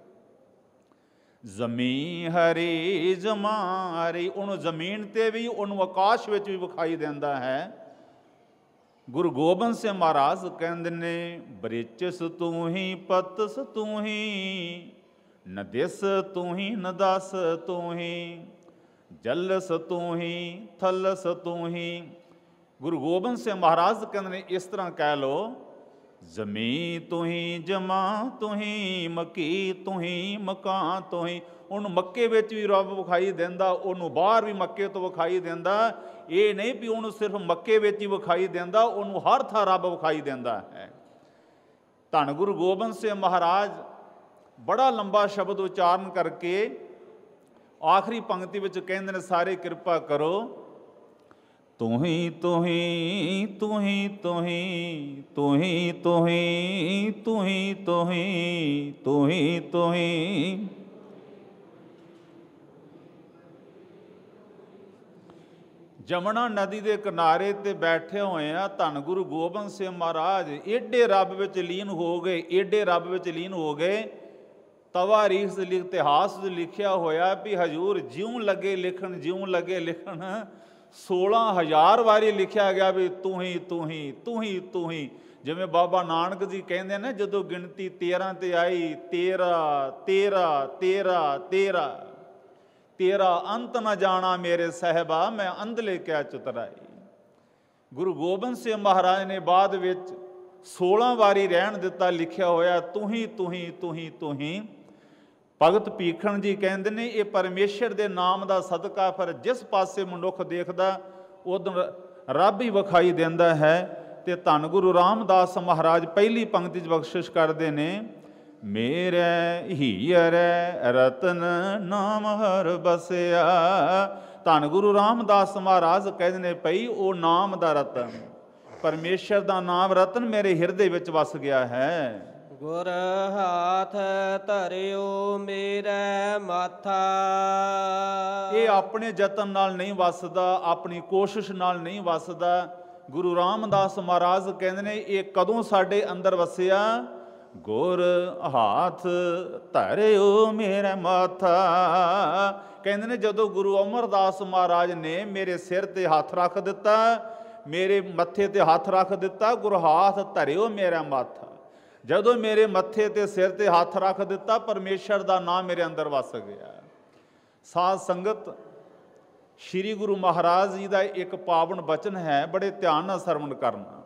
ਜ਼ਮੀਨ ਹਰੇ ਜਮਾਰੇ ਉਹਨੂੰ ਜ਼ਮੀਨ ਤੇ ਵੀ ਉਹਨੂੰ ਆਕਾਸ਼ ਵਿੱਚ ਵੀ ਵਿਖਾਈ ਦਿੰਦਾ ਹੈ ਗੁਰੂ ਗੋਬਿੰਦ ਸਿੰਘ ਮਹਾਰਾਜ ਕਹਿੰਦੇ ਨੇ ਬ੍ਰਿਚਸ ਤੂੰ ਹੀ ਪਤਸ ਤੂੰ ਹੀ ਨਦਿਸ ਤੂੰ ਹੀ ਨਦਸ ਤੂੰ ਹੀ ਜਲਸ ਤੂੰ ਹੀ ਥਲਸ ਤੂੰ ਹੀ ਗੁਰੂ ਗੋਬਿੰਦ ਸਿੰਘ ਮਹਾਰਾਜ ਕਹਿੰਦੇ ਨੇ ਇਸ ਤਰ੍ਹਾਂ ਕਹਿ ਲੋ ਜ਼ਮੀਨ ਤੂੰ ਹੀ ਜਮਾ ਤੂੰ ਹੀ ਮਕੀ ਤੂੰ ਹੀ ਮਕਾਂ ਤੂੰ ਹੀ ਉਹਨੂੰ ਮੱਕੇ ਵਿੱਚ ਵੀ ਰੱਬ ਵਿਖਾਈ ਦਿੰਦਾ ਉਹਨੂੰ ਬਾਹਰ ਵੀ ਮੱਕੇ ਤੋਂ ਵਿਖਾਈ ਦਿੰਦਾ ਇਹ ਨਹੀਂ ਵੀ ਉਹਨੂੰ ਸਿਰਫ ਮੱਕੇ ਵਿੱਚ ਹੀ ਵਿਖਾਈ ਦਿੰਦਾ ਉਹਨੂੰ ਹਰ ਥਾਂ ਰੱਬ ਵਿਖਾਈ ਦਿੰਦਾ ਹੈ ਧੰਨ ਗੁਰੂ ਗੋਬਿੰਦ ਸਿੰਘ ਮਹਾਰਾਜ ਬੜਾ ਲੰਬਾ ਸ਼ਬਦ ਉਚਾਰਨ ਕਰਕੇ ਆਖਰੀ ਪੰਕਤੀ ਵਿੱਚ ਕਹਿੰਦੇ ਨੇ ਸਾਰੇ ਕਿਰਪਾ ਕਰੋ ਤੁਹੀ ਤੁਹੀ ਤੁਹੀ ਤੁਹੀ ਤੁਹੀ ਤੁਹੀ ਤੂੰ ਹੀ ਤੂੰ ਹੀ ਜਮਨਾ ਨਦੀ ਦੇ ਕਿਨਾਰੇ ਤੇ ਬੈਠੇ ਹੋਏ ਆ ਧੰਨ ਗੁਰੂ ਗੋਬਿੰਦ ਸਿੰਘ ਮਹਾਰਾਜ ਏਡੇ ਰੱਬ ਵਿੱਚ ਲੀਨ ਹੋ ਗਏ ਏਡੇ ਰੱਬ ਵਿੱਚ ਲੀਨ ਹੋ ਗਏ ਤਵਾਰੀਖ ਦੇ ਇਤਿਹਾਸ ਦੇ ਲਿਖਿਆ ਹੋਇਆ ਵੀ ਹਜੂਰ ਜਿਉਂ ਲੱਗੇ ਲਿਖਣ ਜਿਉਂ ਲੱਗੇ ਲਿਖਣ 16000 ਵਾਰੀ ਲਿਖਿਆ ਗਿਆ ਵੀ ਤੂੰ ਹੀ ਤੂੰ ਹੀ ਤੂੰ ਹੀ ਤੂੰ ਹੀ ਜਿਵੇਂ ਬਾਬਾ ਨਾਨਕ ਜੀ ਕਹਿੰਦੇ ਨੇ ਜਦੋਂ ਗਿਣਤੀ 13 ਤੇ ਆਈ 13 13 13 13 ਅੰਤ ਨਾ ਜਾਣਾ ਮੇਰੇ ਸਹਿਬਾ ਮੈਂ ਅੰਧਲੇ ਕਿਆ ਚਤਰਾਈ ਗੁਰੂ ਗੋਬਿੰਦ ਸਿੰਘ ਮਹਾਰਾਜ ਨੇ ਬਾਅਦ ਵਿੱਚ 16 ਵਾਰੀ ਰਹਿਣ ਦਿੱਤਾ ਲਿਖਿਆ ਹੋਇਆ ਤੂੰ ਹੀ ਤੂੰ ਹੀ ਤੂੰ ਹੀ ਤੂੰ ਹੀ ਭਗਤ ਪੀਖਣ ਜੀ ਕਹਿੰਦੇ ਨੇ ਇਹ ਪਰਮੇਸ਼ਰ ਦੇ ਨਾਮ ਦਾ ਸਦਕਾ ਫਿਰ ਜਿਸ ਪਾਸੇ ਮਨੁੱਖ ਦੇਖਦਾ ਉਦੋਂ ਰੱਬ ਹੀ ਵਿਖਾਈ ਦਿੰਦਾ ਹੈ ਤੇ ਧੰਨ ਗੁਰੂ ਰਾਮਦਾਸ ਮਹਾਰਾਜ ਪਹਿਲੀ ਪੰਕਤੀ 'ਚ ਬਖਸ਼ਿਸ਼ ਕਰਦੇ ਨੇ ਮੇਰੇ ਹੀਰੇ ਰਤਨ ਨਾਮ ਹਰ ਬਸਿਆ ਧੰਨ ਗੁਰੂ ਰਾਮਦਾਸ ਮਹਾਰਾਜ ਕਹਿੰਦੇ ਨੇ ਭਈ ਉਹ ਨਾਮ ਦਾ ਰਤਨ ਪਰਮੇਸ਼ਰ ਦਾ ਨਾਮ ਰਤਨ ਮੇਰੇ ਹਿਰਦੇ ਵਿੱਚ ਵਸ ਗਿਆ ਹੈ ਗੁਰ ਹਾਥ ਧਰਿਓ ਮੇਰੇ ਮਾਥਾ ਇਹ ਆਪਣੇ ਯਤਨ ਨਾਲ ਨਹੀਂ ਵਸਦਾ ਆਪਣੀ ਕੋਸ਼ਿਸ਼ ਨਾਲ ਨਹੀਂ ਵਸਦਾ ਗੁਰੂ ਰਾਮਦਾਸ ਮਹਾਰਾਜ ਕਹਿੰਦੇ ਨੇ ਇਹ ਕਦੋਂ ਸਾਡੇ ਅੰਦਰ ਵਸਿਆ ਗੁਰ ਹਾਥ ਧਰਿਓ ਮੇਰੇ ਮਾਥਾ ਕਹਿੰਦੇ ਨੇ ਜਦੋਂ ਗੁਰੂ ਅਮਰਦਾਸ ਮਹਾਰਾਜ ਨੇ ਮੇਰੇ ਸਿਰ ਤੇ ਹੱਥ ਰੱਖ ਦਿੱਤਾ ਮੇਰੇ ਮੱਥੇ ਤੇ ਹੱਥ ਰੱਖ ਦਿੱਤਾ ਗੁਰ ਹਾਥ ਧਰਿਓ ਮੇਰਾ ਮਾਥਾ ਜਦੋਂ ਮੇਰੇ ਮੱਥੇ ਤੇ ਸਿਰ ਤੇ ਹੱਥ ਰੱਖ ਦਿੱਤਾ ਪਰਮੇਸ਼ਰ ਦਾ ਨਾਮ ਮੇਰੇ ਅੰਦਰ ਵਸ ਗਿਆ ਸਾਧ ਸੰਗਤ ਸ੍ਰੀ ਗੁਰੂ ਮਹਾਰਾਜ ਜੀ ਦਾ ਇੱਕ ਪਾਵਨ ਬਚਨ ਹੈ ਬੜੇ ਧਿਆਨ ਨਾਲ ਸਰਵਣ ਕਰਨਾ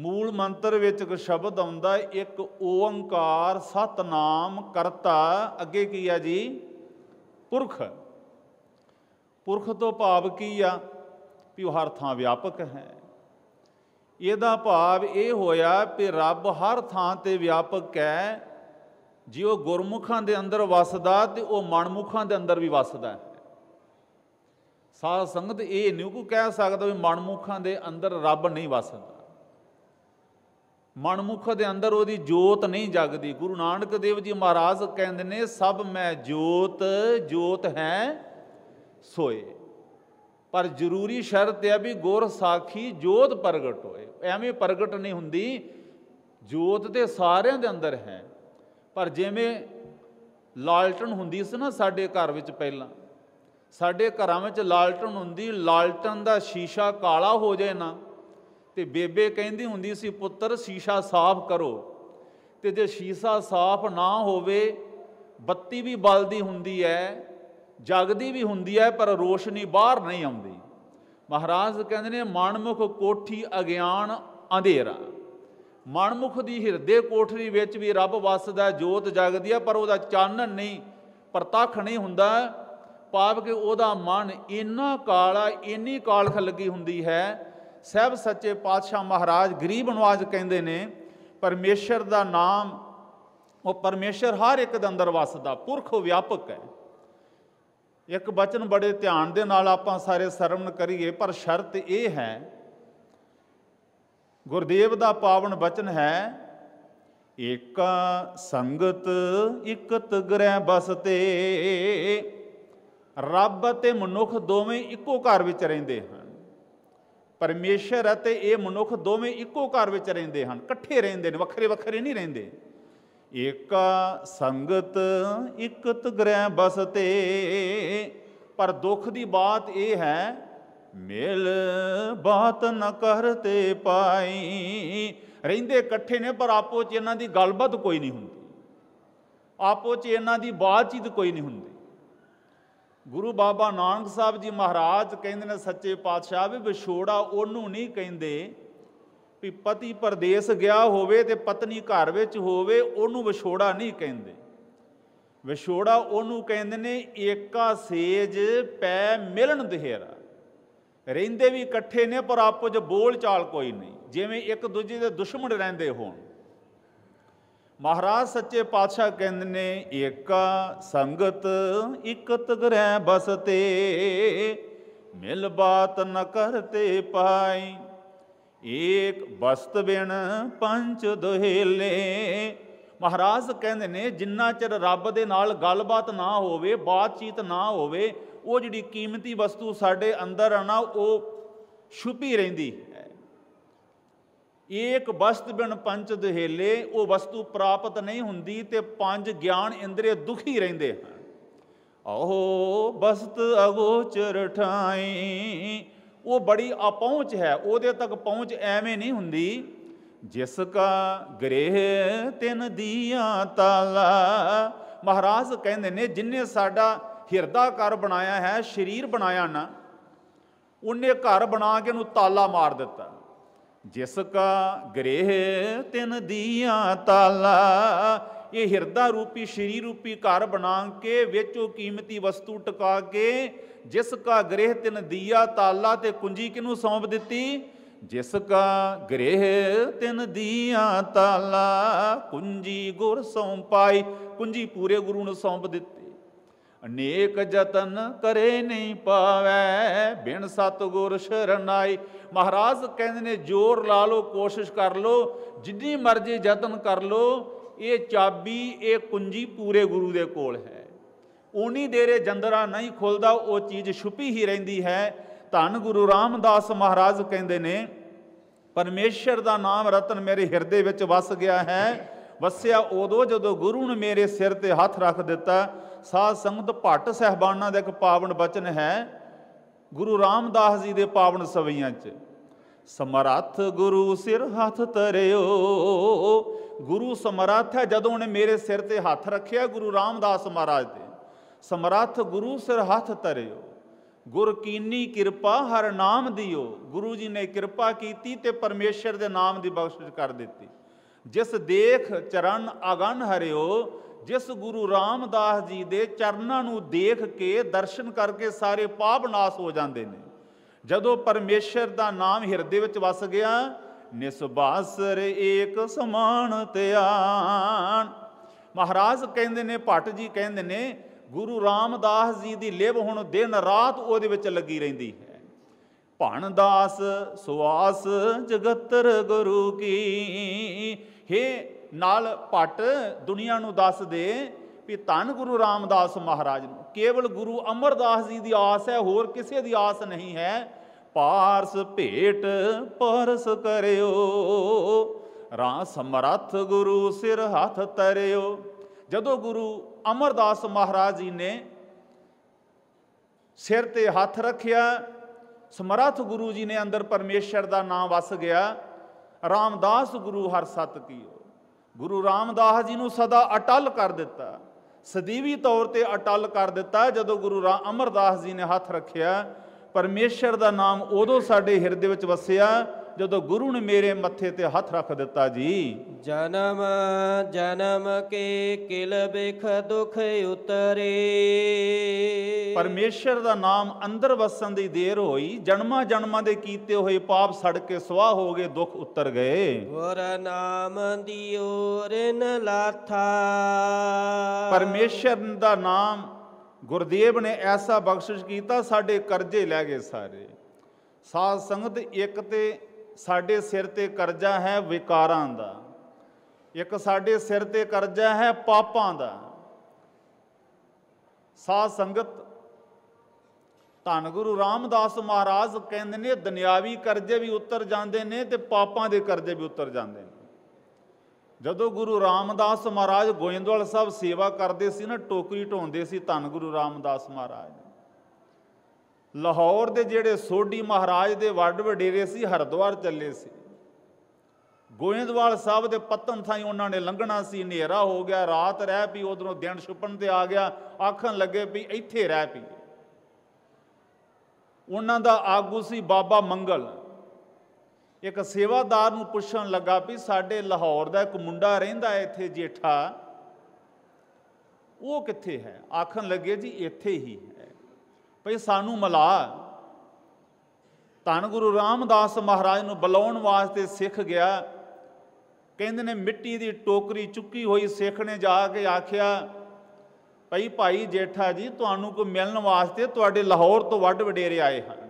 ਮੂਲ ਮੰਤਰ ਵਿੱਚ ਇੱਕ ਸ਼ਬਦ ਆਉਂਦਾ ਇੱਕ ਓੰਕਾਰ ਸਤਨਾਮ ਕਰਤਾ ਅੱਗੇ ਕੀ ਆ ਜੀ ਪੁਰਖ ਪੁਰਖ ਤੋਂ ਭਾਵ ਕੀ ਆ ਵੀ ਉਹ ਹਰ ਥਾਂ ਵਿਆਪਕ ਹੈ ਇਹਦਾ ਭਾਵ ਇਹ ਹੋਇਆ ਕਿ ਰੱਬ ਹਰ ਥਾਂ ਤੇ ਵਿਆਪਕ ਹੈ ਜੇ ਉਹ ਗੁਰਮੁਖਾਂ ਦੇ ਅੰਦਰ ਵਸਦਾ ਤੇ ਉਹ ਮਨਮੁਖਾਂ ਦੇ ਅੰਦਰ ਵੀ ਵਸਦਾ ਸਾਧ ਸੰਗਤ ਇਹ ਨਹੀਂ ਕੋ ਕਹਿ ਸਕਦਾ ਵੀ ਮਨਮੁਖਾਂ ਦੇ ਅੰਦਰ ਰੱਬ ਨਹੀਂ ਵਸਦਾ ਮਨਮੁਖ ਦੇ ਅੰਦਰ ਉਹਦੀ ਜੋਤ ਨਹੀਂ ਜਗਦੀ ਗੁਰੂ ਨਾਨਕ ਦੇਵ ਜੀ ਮਹਾਰਾਜ ਕਹਿੰਦੇ ਨੇ ਸਭ ਮੈਂ ਜੋਤ ਜੋਤ ਹੈ ਸੋਏ ਪਰ ਜ਼ਰੂਰੀ ਸ਼ਰਤ ਹੈ ਵੀ ਗੁਰ ਸਾਖੀ ਜੋਤ ਪ੍ਰਗਟ ਹੋਏ ਐਵੇਂ ਪ੍ਰਗਟ ਨਹੀਂ ਹੁੰਦੀ ਜੋਤ ਤੇ ਸਾਰਿਆਂ ਦੇ ਅੰਦਰ ਹੈ ਪਰ ਜਿਵੇਂ ਲਾਲਟਨ ਹੁੰਦੀ ਸੀ ਨਾ ਸਾਡੇ ਘਰ ਵਿੱਚ ਪਹਿਲਾਂ ਸਾਡੇ ਘਰਾਂ ਵਿੱਚ ਲਾਲਟਨ ਹੁੰਦੀ ਲਾਲਟਨ ਦਾ ਸ਼ੀਸ਼ਾ ਕਾਲਾ ਹੋ ਜਾਏ ਨਾ ਤੇ ਬੇਬੇ ਕਹਿੰਦੀ ਹੁੰਦੀ ਸੀ ਪੁੱਤਰ ਸ਼ੀਸ਼ਾ ਸਾਫ਼ ਕਰੋ ਤੇ ਜੇ ਸ਼ੀਸ਼ਾ ਸਾਫ਼ ਨਾ ਹੋਵੇ ਬੱਤੀ ਵੀ ਬਲਦੀ ਹੁੰਦੀ ਹੈ ਜਗਦੀ ਵੀ ਹੁੰਦੀ ਹੈ ਪਰ ਰੋਸ਼ਨੀ ਬਾਹਰ ਨਹੀਂ ਆਉਂਦੀ ਮਹਾਰਾਜ ਕਹਿੰਦੇ ਨੇ ਮਨਮੁਖ ਕੋਠੀ ਅਗਿਆਨ ਅੰਧੇਰਾ ਮਨਮੁਖ ਦੀ ਹਿਰਦੇ ਕੋਠਰੀ ਵਿੱਚ ਵੀ ਰੱਬ ਵਸਦਾ ਜੋਤ ਜਗਦੀ ਹੈ ਪਰ ਉਹਦਾ ਚਾਨਣ ਨਹੀਂ ਪ੍ਰਤੱਖ ਨਹੀਂ ਹੁੰਦਾ ਪਾਪ ਕੇ ਉਹਦਾ ਮਨ ਇੰਨਾ ਕਾਲਾ ਇੰਨੀ ਕਾਲਖ ਲੱਗੀ ਹੁੰਦੀ ਹੈ ਸਹਿਬ ਸੱਚੇ ਪਾਤਸ਼ਾਹ ਮਹਾਰਾਜ ਗਰੀਬ ਨਵਾਜ਼ ਕਹਿੰਦੇ ਨੇ ਪਰਮੇਸ਼ਰ ਦਾ ਨਾਮ ਉਹ ਪਰਮੇਸ਼ਰ ਹਰ ਇੱਕ ਦੇ ਅੰਦਰ ਵਸਦਾ ਪੁਰਖ ਵਿਆਪਕ ਹੈ ਇੱਕ ਬਚਨ ਬੜੇ ਧਿਆਨ ਦੇ ਨਾਲ ਆਪਾਂ ਸਾਰੇ ਸਰਵਣ ਕਰੀਏ ਪਰ ਸ਼ਰਤ ਇਹ ਹੈ ਗੁਰਦੇਵ ਦਾ ਪਾਵਨ ਬਚਨ ਹੈ ਇਕ ਸੰਗਤ ਇਕਤ ਗ੍ਰਹਿ ਬਸਤੇ ਰੱਬ ਤੇ ਮਨੁੱਖ ਦੋਵੇਂ ਇੱਕੋ ਘਰ ਵਿੱਚ ਰਹਿੰਦੇ ਹਨ ਪਰਮੇਸ਼ਰ ਅਤੇ ਇਹ ਮਨੁੱਖ ਦੋਵੇਂ ਇੱਕੋ ਘਰ ਵਿੱਚ ਰਹਿੰਦੇ ਹਨ ਇਕੱਠੇ ਰਹਿੰਦੇ ਨੇ ਵੱਖਰੇ ਵੱਖਰੇ ਨਹੀਂ ਰਹਿੰਦੇ ਏਕਾ ਸੰਗਤ ਇਕਤ ਗ੍ਰਹਿ ਬਸਤੇ ਪਰ ਦੁੱਖ ਦੀ ਬਾਤ ਇਹ ਹੈ ਮਿਲ ਬਾਤ ਨ ਕਰਤੇ ਪਾਈ ਰਹਿੰਦੇ ਇਕੱਠੇ ਨੇ ਪਰ ਆਪੋ ਚ ਇਹਨਾਂ ਦੀ ਗੱਲਬਾਤ ਕੋਈ ਨਹੀਂ ਹੁੰਦੀ ਆਪੋ ਚ ਇਹਨਾਂ ਦੀ ਬਾਤਚੀਤ ਕੋਈ ਨਹੀਂ ਹੁੰਦੀ ਗੁਰੂ ਬਾਬਾ ਨਾਨਕ ਸਾਹਿਬ ਜੀ ਮਹਾਰਾਜ ਕਹਿੰਦੇ ਨੇ ਸੱਚੇ ਪਾਤਸ਼ਾਹ ਵੀ ਵਿਛੋੜਾ ਉਹਨੂੰ ਨਹੀਂ ਕਹਿੰਦੇ ਵੀ ਪਤੀ ਪਰਦੇਸ ਗਿਆ ਹੋਵੇ ਤੇ ਪਤਨੀ ਘਰ ਵਿੱਚ ਹੋਵੇ ਉਹਨੂੰ ਵਿਛੋੜਾ ਨਹੀਂ ਕਹਿੰਦੇ ਵਿਛੋੜਾ ਉਹਨੂੰ ਕਹਿੰਦੇ ਨੇ ਏਕਾ ਸੇਜ ਪੈ ਮਿਲਣ ਦੇਹਰਾ ਰਹਿੰਦੇ ਵੀ ਇਕੱਠੇ ਨੇ ਪਰ ਆਪੋ ਚ ਬੋਲ ਚਾਲ ਕੋਈ ਨਹੀਂ ਜਿਵੇਂ ਇੱਕ ਦੂਜੇ ਦੇ ਦੁਸ਼ਮਣ ਰਹਿੰਦੇ ਹੋਣ ਮਹਾਰਾਜ ਸੱਚੇ ਪਾਤਸ਼ਾਹ ਕਹਿੰਦੇ ਨੇ ਏਕਾ ਸੰਗਤ ਇਕਤ ਗ੍ਰਹਿ ਬਸਤੇ ਮਿਲ ਬਾਤ ਨ ਕਰਤੇ ਪਾਈ ਏਕ ਬਸਤ ਬਿਨ ਪੰਜ ਦੁਹੇਲੇ ਮਹਾਰਾਜ ਕਹਿੰਦੇ ਨੇ ਜਿੰਨਾ ਚਿਰ ਰੱਬ ਦੇ ਨਾਲ ਗੱਲਬਾਤ ਨਾ ਹੋਵੇ ਬਾਤਚੀਤ ਨਾ ਹੋਵੇ ਉਹ ਜਿਹੜੀ ਕੀਮਤੀ ਵਸਤੂ ਸਾਡੇ ਅੰਦਰ ਨਾ ਉਹ ਛੁਪੀ ਰਹਿੰਦੀ ਹੈ ਏਕ ਬਸਤ ਬਿਨ ਪੰਜ ਦੁਹੇਲੇ ਉਹ ਵਸਤੂ ਪ੍ਰਾਪਤ ਨਹੀਂ ਹੁੰਦੀ ਤੇ ਪੰਜ ਗਿਆਨ ਇੰਦਰੀ ਦੁਖੀ ਰਹਿੰਦੇ ਹਨ ਆਹੋ ਬਸਤ ਅਗੋਚਰ ਠਾਈ ਉਹ ਬੜੀ ਆਪਹੁੰਚ ਹੈ ਉਹਦੇ ਤੱਕ ਪਹੁੰਚ ਐਵੇਂ ਨਹੀਂ ਹੁੰਦੀ ਜਿਸ ਕਾ ਗ੍ਰਹਿ ਤਿੰਨ ਦੀਆਂ ਤਾਲਾ ਮਹਾਰਾਜ ਕਹਿੰਦੇ ਨੇ ਜਿਨੇ ਸਾਡਾ ਹਿਰਦਾ ਘਰ ਬਣਾਇਆ ਹੈ ਸਰੀਰ ਬਣਾਇਆ ਨਾ ਉਹਨੇ ਘਰ ਬਣਾ ਕੇ ਉਹਨੂੰ ਤਾਲਾ ਮਾਰ ਦਿੱਤਾ ਜਿਸ ਕਾ ਗ੍ਰਹਿ ਤਿੰਨ ਦੀਆਂ ਤਾਲਾ ਇਹ ਹਿਰਦਾ ਰੂਪੀ ਸਰੀਰ ਰੂਪੀ ਘਰ ਬਣਾ ਕੇ ਵਿੱਚ ਉਹ ਕੀਮਤੀ ਵਸਤੂ ਟਿਕਾ ਕੇ ਜਿਸ ਕਾ ਗ੍ਰਹਿ ਤਿਨ ਦੀਆ ਤਾਲਾ ਤੇ ਕੁੰਜੀ ਕਿਨੂੰ ਸੌਂਪ ਦਿੱਤੀ ਜਿਸ ਕਾ ਗ੍ਰਹਿ ਤਿਨ ਦੀਆ ਤਾਲਾ ਕੁੰਜੀ ਗੁਰ ਸੌਂਪਾਈ ਕੁੰਜੀ ਪੂਰੇ ਗੁਰੂ ਨੂੰ ਸੌਂਪ ਦਿੱਤੀ ਅਨੇਕ ਜਤਨ ਕਰੇ ਨਹੀਂ ਪਾਵੇ ਬਿਨ ਸਤਗੁਰ ਸ਼ਰਨਾਈ ਮਹਾਰਾਜ ਕਹਿੰਦੇ ਨੇ ਜੋਰ ਲਾ ਲਓ ਕੋਸ਼ਿਸ਼ ਕਰ ਲਓ ਜਿੰਨੀ ਮਰਜ਼ੀ ਯਤਨ ਕਰ ਲਓ ਇਹ ਚਾਬੀ ਇਹ ਕੁੰਜੀ ਪੂਰੇ ਗੁਰੂ ਦੇ ਕੋਲ ਹੈ ਉਨੀ ਦੇਰੇ ਜੰਦਰਾ ਨਹੀਂ ਖੁੱਲਦਾ ਉਹ ਚੀਜ਼ ਛੁਪੀ ਹੀ ਰਹਿੰਦੀ ਹੈ ਧੰਨ ਗੁਰੂ ਰਾਮਦਾਸ ਮਹਾਰਾਜ ਕਹਿੰਦੇ ਨੇ ਪਰਮੇਸ਼ਰ ਦਾ ਨਾਮ ਰਤਨ ਮੇਰੇ ਹਿਰਦੇ ਵਿੱਚ ਵਸ ਗਿਆ ਹੈ ਵਸਿਆ ਉਦੋਂ ਜਦੋਂ ਗੁਰੂ ਨੇ ਮੇਰੇ ਸਿਰ ਤੇ ਹੱਥ ਰੱਖ ਦਿੱਤਾ ਸਾਧ ਸੰਗਤ ਭੱਟ ਸਹਿਬਾਨਾਂ ਦਾ ਇੱਕ ਪਾਵਨ ਬਚਨ ਹੈ ਗੁਰੂ ਰਾਮਦਾਸ ਜੀ ਦੇ ਪਾਵਨ ਸਵਈਆਂ 'ਚ ਸਮਰੱਥ ਗੁਰੂ ਸਿਰ ਹੱਥ ਤਰਿਓ ਗੁਰੂ ਸਮਰੱਥ ਹੈ ਜਦੋਂ ਉਹਨੇ ਮੇਰੇ ਸਿਰ ਤੇ ਹੱਥ ਰੱਖਿਆ ਗੁਰੂ ਰਾਮਦਾਸ ਮਹਾਰਾਜ ਦੇ ਸਮਰੱਥ ਗੁਰੂ ਸਿਰ ਹੱਥ ਧਰਿਓ ਗੁਰ ਕੀਨੀ ਕਿਰਪਾ ਹਰ ਨਾਮ ਦਿਓ ਗੁਰੂ ਜੀ ਨੇ ਕਿਰਪਾ ਕੀਤੀ ਤੇ ਪਰਮੇਸ਼ਰ ਦੇ ਨਾਮ ਦੀ ਬਖਸ਼ਿਸ਼ ਕਰ ਦਿੱਤੀ ਜਿਸ ਦੇਖ ਚਰਨ ਅਗਨ ਹਰਿਓ ਜਿਸ ਗੁਰੂ ਰਾਮਦਾਸ ਜੀ ਦੇ ਚਰਨਾਂ ਨੂੰ ਦੇਖ ਕੇ ਦਰਸ਼ਨ ਕਰਕੇ ਸਾਰੇ ਪਾਪ ਨਾਸ ਹੋ ਜਾਂਦੇ ਨੇ ਜਦੋਂ ਪਰਮੇਸ਼ਰ ਦਾ ਨਾਮ ਹਿਰਦੇ ਵਿੱਚ ਵਸ ਗਿਆ ਨਿਸਬਾਸਰ ਏਕ ਸਮਾਨ ਧਿਆਨ ਮਹਾਰਾਜ ਕਹਿੰਦੇ ਨੇ ਭੱਟ ਜੀ ਕਹਿੰਦੇ ਨੇ ਗੁਰੂ ਰਾਮਦਾਸ ਜੀ ਦੀ ਲਿਵ ਹੁਣ ਦਿਨ ਰਾਤ ਉਹਦੇ ਵਿੱਚ ਲੱਗੀ ਰਹਿੰਦੀ ਹੈ ਭਣ ਦਾਸ ਸੁਆਸ ਜਗਤਰ ਗੁਰੂ ਕੀ ਹੇ ਨਾਲ ਪਟ ਦੁਨੀਆ ਨੂੰ ਦੱਸ ਦੇ ਵੀ ਧੰ ਗੁਰੂ ਰਾਮਦਾਸ ਮਹਾਰਾਜ ਨੂੰ ਕੇਵਲ ਗੁਰੂ ਅਮਰਦਾਸ ਜੀ ਦੀ ਆਸ ਹੈ ਹੋਰ ਕਿਸੇ ਦੀ ਆਸ ਨਹੀਂ ਹੈ ਪਾਰਸ ਭੇਟ ਪਰਸ ਕਰਿਓ ਰਾ ਸਮਰੱਥ ਗੁਰੂ ਸਿਰ ਹੱਥ ਤਰਿਓ ਜਦੋਂ ਗੁਰੂ ਅਮਰਦਾਸ ਮਹਾਰਾਜ ਜੀ ਨੇ ਸਿਰ ਤੇ ਹੱਥ ਰੱਖਿਆ ਸਮਰੱਥ ਗੁਰੂ ਜੀ ਨੇ ਅੰਦਰ ਪਰਮੇਸ਼ਰ ਦਾ ਨਾਮ ਵਸ ਗਿਆ ਰਾਮਦਾਸ ਗੁਰੂ ਹਰ ਸਤ ਕੀਓ ਗੁਰੂ ਰਾਮਦਾਸ ਜੀ ਨੂੰ ਸਦਾ ਅਟਲ ਕਰ ਦਿੱਤਾ ਸਦੀਵੀ ਤੌਰ ਤੇ ਅਟਲ ਕਰ ਦਿੱਤਾ ਜਦੋਂ ਗੁਰੂ ਅਮਰਦਾਸ ਜੀ ਨੇ ਹੱਥ ਰੱਖਿਆ ਪਰਮੇਸ਼ਰ ਦਾ ਨਾਮ ਉਦੋਂ ਸਾਡੇ ਹਿਰਦੇ ਵਿੱਚ ਵਸਿਆ ਜਦੋਂ ਗੁਰੂ ਨੇ ਮੇਰੇ ਮੱਥੇ ਤੇ ਹੱਥ ਰੱਖ ਦਿੱਤਾ ਜੀ ਜਨਮ ਜਨਮ ਕੇ ਕਿਲ ਬਿਖ ਦੁਖ ਉਤਰੇ ਪਰਮੇਸ਼ਰ ਦਾ ਨਾਮ ਅੰਦਰ ਵਸਣ ਦੀ ਦੇਰ ਹੋਈ ਜਨਮਾਂ ਜਨਮਾਂ ਦੇ ਕੀਤੇ ਹੋਏ ਪਾਪ ਸੜ ਕੇ ਸਵਾਹ ਹੋ ਗਏ ਦੁੱਖ ਉਤਰ ਗਏ ਗੁਰ ਨਾਮ ਦੀ ਰਨ ਲਾਥਾ ਪਰਮੇਸ਼ਰ ਦਾ ਨਾਮ ਗੁਰਦੇਵ ਨੇ ਐਸਾ ਬਖਸ਼ਿਸ਼ ਕੀਤਾ ਸਾਡੇ ਕਰਜ਼ੇ ਲੈ ਗਏ ਸਾਰੇ ਸਾਧ ਸੰਗਤ ਇੱਕ ਤੇ ਸਾਡੇ ਸਿਰ ਤੇ ਕਰਜ਼ਾ ਹੈ ਵਿਕਾਰਾਂ ਦਾ ਇੱਕ ਸਾਡੇ ਸਿਰ ਤੇ ਕਰਜ਼ਾ ਹੈ ਪਾਪਾਂ ਦਾ ਸਾਧ ਸੰਗਤ ਧੰਨ ਗੁਰੂ ਰਾਮਦਾਸ ਮਹਾਰਾਜ ਕਹਿੰਦੇ ਨੇ ਦੁਨਿਆਵੀ ਕਰਜ਼ੇ ਵੀ ਉਤਰ ਜਾਂਦੇ ਨੇ ਤੇ ਪਾਪਾਂ ਦੇ ਕਰਜ਼ੇ ਵੀ ਉਤਰ ਜਾਂਦੇ ਨੇ ਜਦੋਂ ਗੁਰੂ ਰਾਮਦਾਸ ਮਹਾਰਾਜ ਗੋਇੰਦਵਾਲ ਸਾਹਿਬ ਸੇਵਾ ਕਰਦੇ ਸੀ ਨਾ ਟੋਕਰੀ ਢੋਂਦੇ ਸੀ ਧੰਨ ਗੁਰੂ ਰਾਮਦਾਸ ਮਹਾਰਾਜ ਲਾਹੌਰ ਦੇ ਜਿਹੜੇ ਸੋਢੀ ਮਹਾਰਾਜ ਦੇ ਵੱਡ ਵਡੇਰੇ ਸੀ ਹਰਦੁਆਰ ਚੱਲੇ ਸੀ ਗੋਇੰਦਵਾਲ ਸਾਹਿਬ ਦੇ ਪਤਨ ਥਾਈ ਉਹਨਾਂ ਨੇ ਲੰਘਣਾ ਸੀ ਹਨੇਰਾ ਹੋ ਗਿਆ ਰਾਤ ਰਹਿ ਪਈ ਉਧਰੋਂ ਦਿਨ ਛੁਪਣ ਤੇ ਆ ਗਿਆ ਆਖਣ ਲੱਗੇ ਵੀ ਇੱਥੇ ਰਹਿ ਪਈ ਉਹਨਾਂ ਦਾ ਆਗੂ ਸੀ ਬਾਬਾ ਮੰਗਲ ਇੱਕ ਸੇਵਾਦਾਰ ਨੂੰ ਪੁੱਛਣ ਲੱਗਾ ਵੀ ਸਾਡੇ ਲਾਹੌਰ ਦਾ ਇੱਕ ਮੁੰਡਾ ਰਹਿੰਦਾ ਇੱਥੇ ਜੇਠਾ ਉਹ ਕਿੱਥੇ ਹੈ ਆਖਣ ਲੱਗੇ ਜੀ ਇੱਥੇ ਹੀ ਹੈ ਭਈ ਸਾਨੂੰ ਮਲਾ ਧੰਨ ਗੁਰੂ ਰਾਮਦਾਸ ਮਹਾਰਾਜ ਨੂੰ ਬੁਲਾਉਣ ਵਾਸਤੇ ਸਿੱਖ ਗਿਆ ਕਹਿੰਦੇ ਨੇ ਮਿੱਟੀ ਦੀ ਟੋਕਰੀ ਚੁੱਕੀ ਹੋਈ ਸਿੱਖ ਨੇ ਜਾ ਕੇ ਆਖਿਆ ਭਈ ਭਾਈ ਜੇਠਾ ਜੀ ਤੁਹਾਨੂੰ ਕੋ ਮਿਲਣ ਵਾਸਤੇ ਤੁਹਾਡੇ ਲਾਹੌਰ ਤੋਂ ਵੱਡ ਵਡੇਰੇ ਆਏ ਹਨ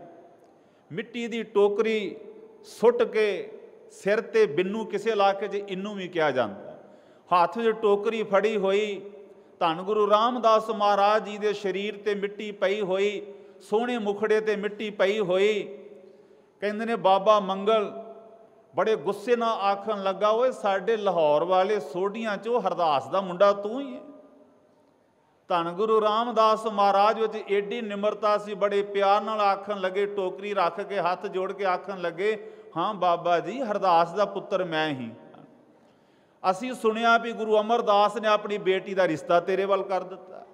ਮਿੱਟੀ ਦੀ ਟੋਕਰੀ ਸੁੱਟ ਕੇ ਸਿਰ ਤੇ ਬਿੰਨੂ ਕਿਸੇ ਇਲਾਕੇ 'ਚ ਇਨੂੰ ਵੀ ਕਿਹਾ ਜਾਂਦਾ ਹੱਥ 'ਚ ਟੋਕਰੀ ਫੜੀ ਹੋਈ ਧੰਨ ਗੁਰੂ ਰਾਮਦਾਸ ਮਹਾਰਾਜ ਜੀ ਦੇ ਸਰੀਰ ਤੇ ਮਿੱਟੀ ਪਈ ਹੋਈ ਸੋਹਣੇ ਮੁਖੜੇ ਤੇ ਮਿੱਟੀ ਪਈ ਹੋਈ ਕਹਿੰਦੇ ਨੇ ਬਾਬਾ ਮੰਗਲ ਬੜੇ ਗੁੱਸੇ ਨਾਲ ਆਖਣ ਲੱਗਾ ਓਏ ਸਾਡੇ ਲਾਹੌਰ ਵਾਲੇ ਸੋਢੀਆਂ ਚੋਂ ਹਰਦਾਸ ਦਾ ਮੁੰਡਾ ਤੂੰ ਹੀ ਹੈ ਧੰਨ ਗੁਰੂ ਰਾਮਦਾਸ ਮਹਾਰਾਜ ਵਿੱਚ ਏਡੀ ਨਿਮਰਤਾ ਸੀ ਬੜੇ ਪਿਆਰ ਨਾਲ ਆਖਣ ਲੱਗੇ ਟੋਕਰੀ ਰੱਖ ਕੇ ਹੱਥ ਜੋੜ ਕੇ ਆਖਣ ਲੱਗੇ ਹਾਂ ਬਾਬਾ ਜੀ ਹਰਦਾਸ ਦਾ ਪੁੱਤਰ ਮੈਂ ਹੀ ਅਸੀਂ ਸੁਣਿਆ ਵੀ ਗੁਰੂ ਅਮਰਦਾਸ ਨੇ ਆਪਣੀ ਬੇਟੀ ਦਾ ਰਿਸ਼ਤਾ ਤੇਰੇ ਵੱਲ ਕਰ ਦਿੱਤਾ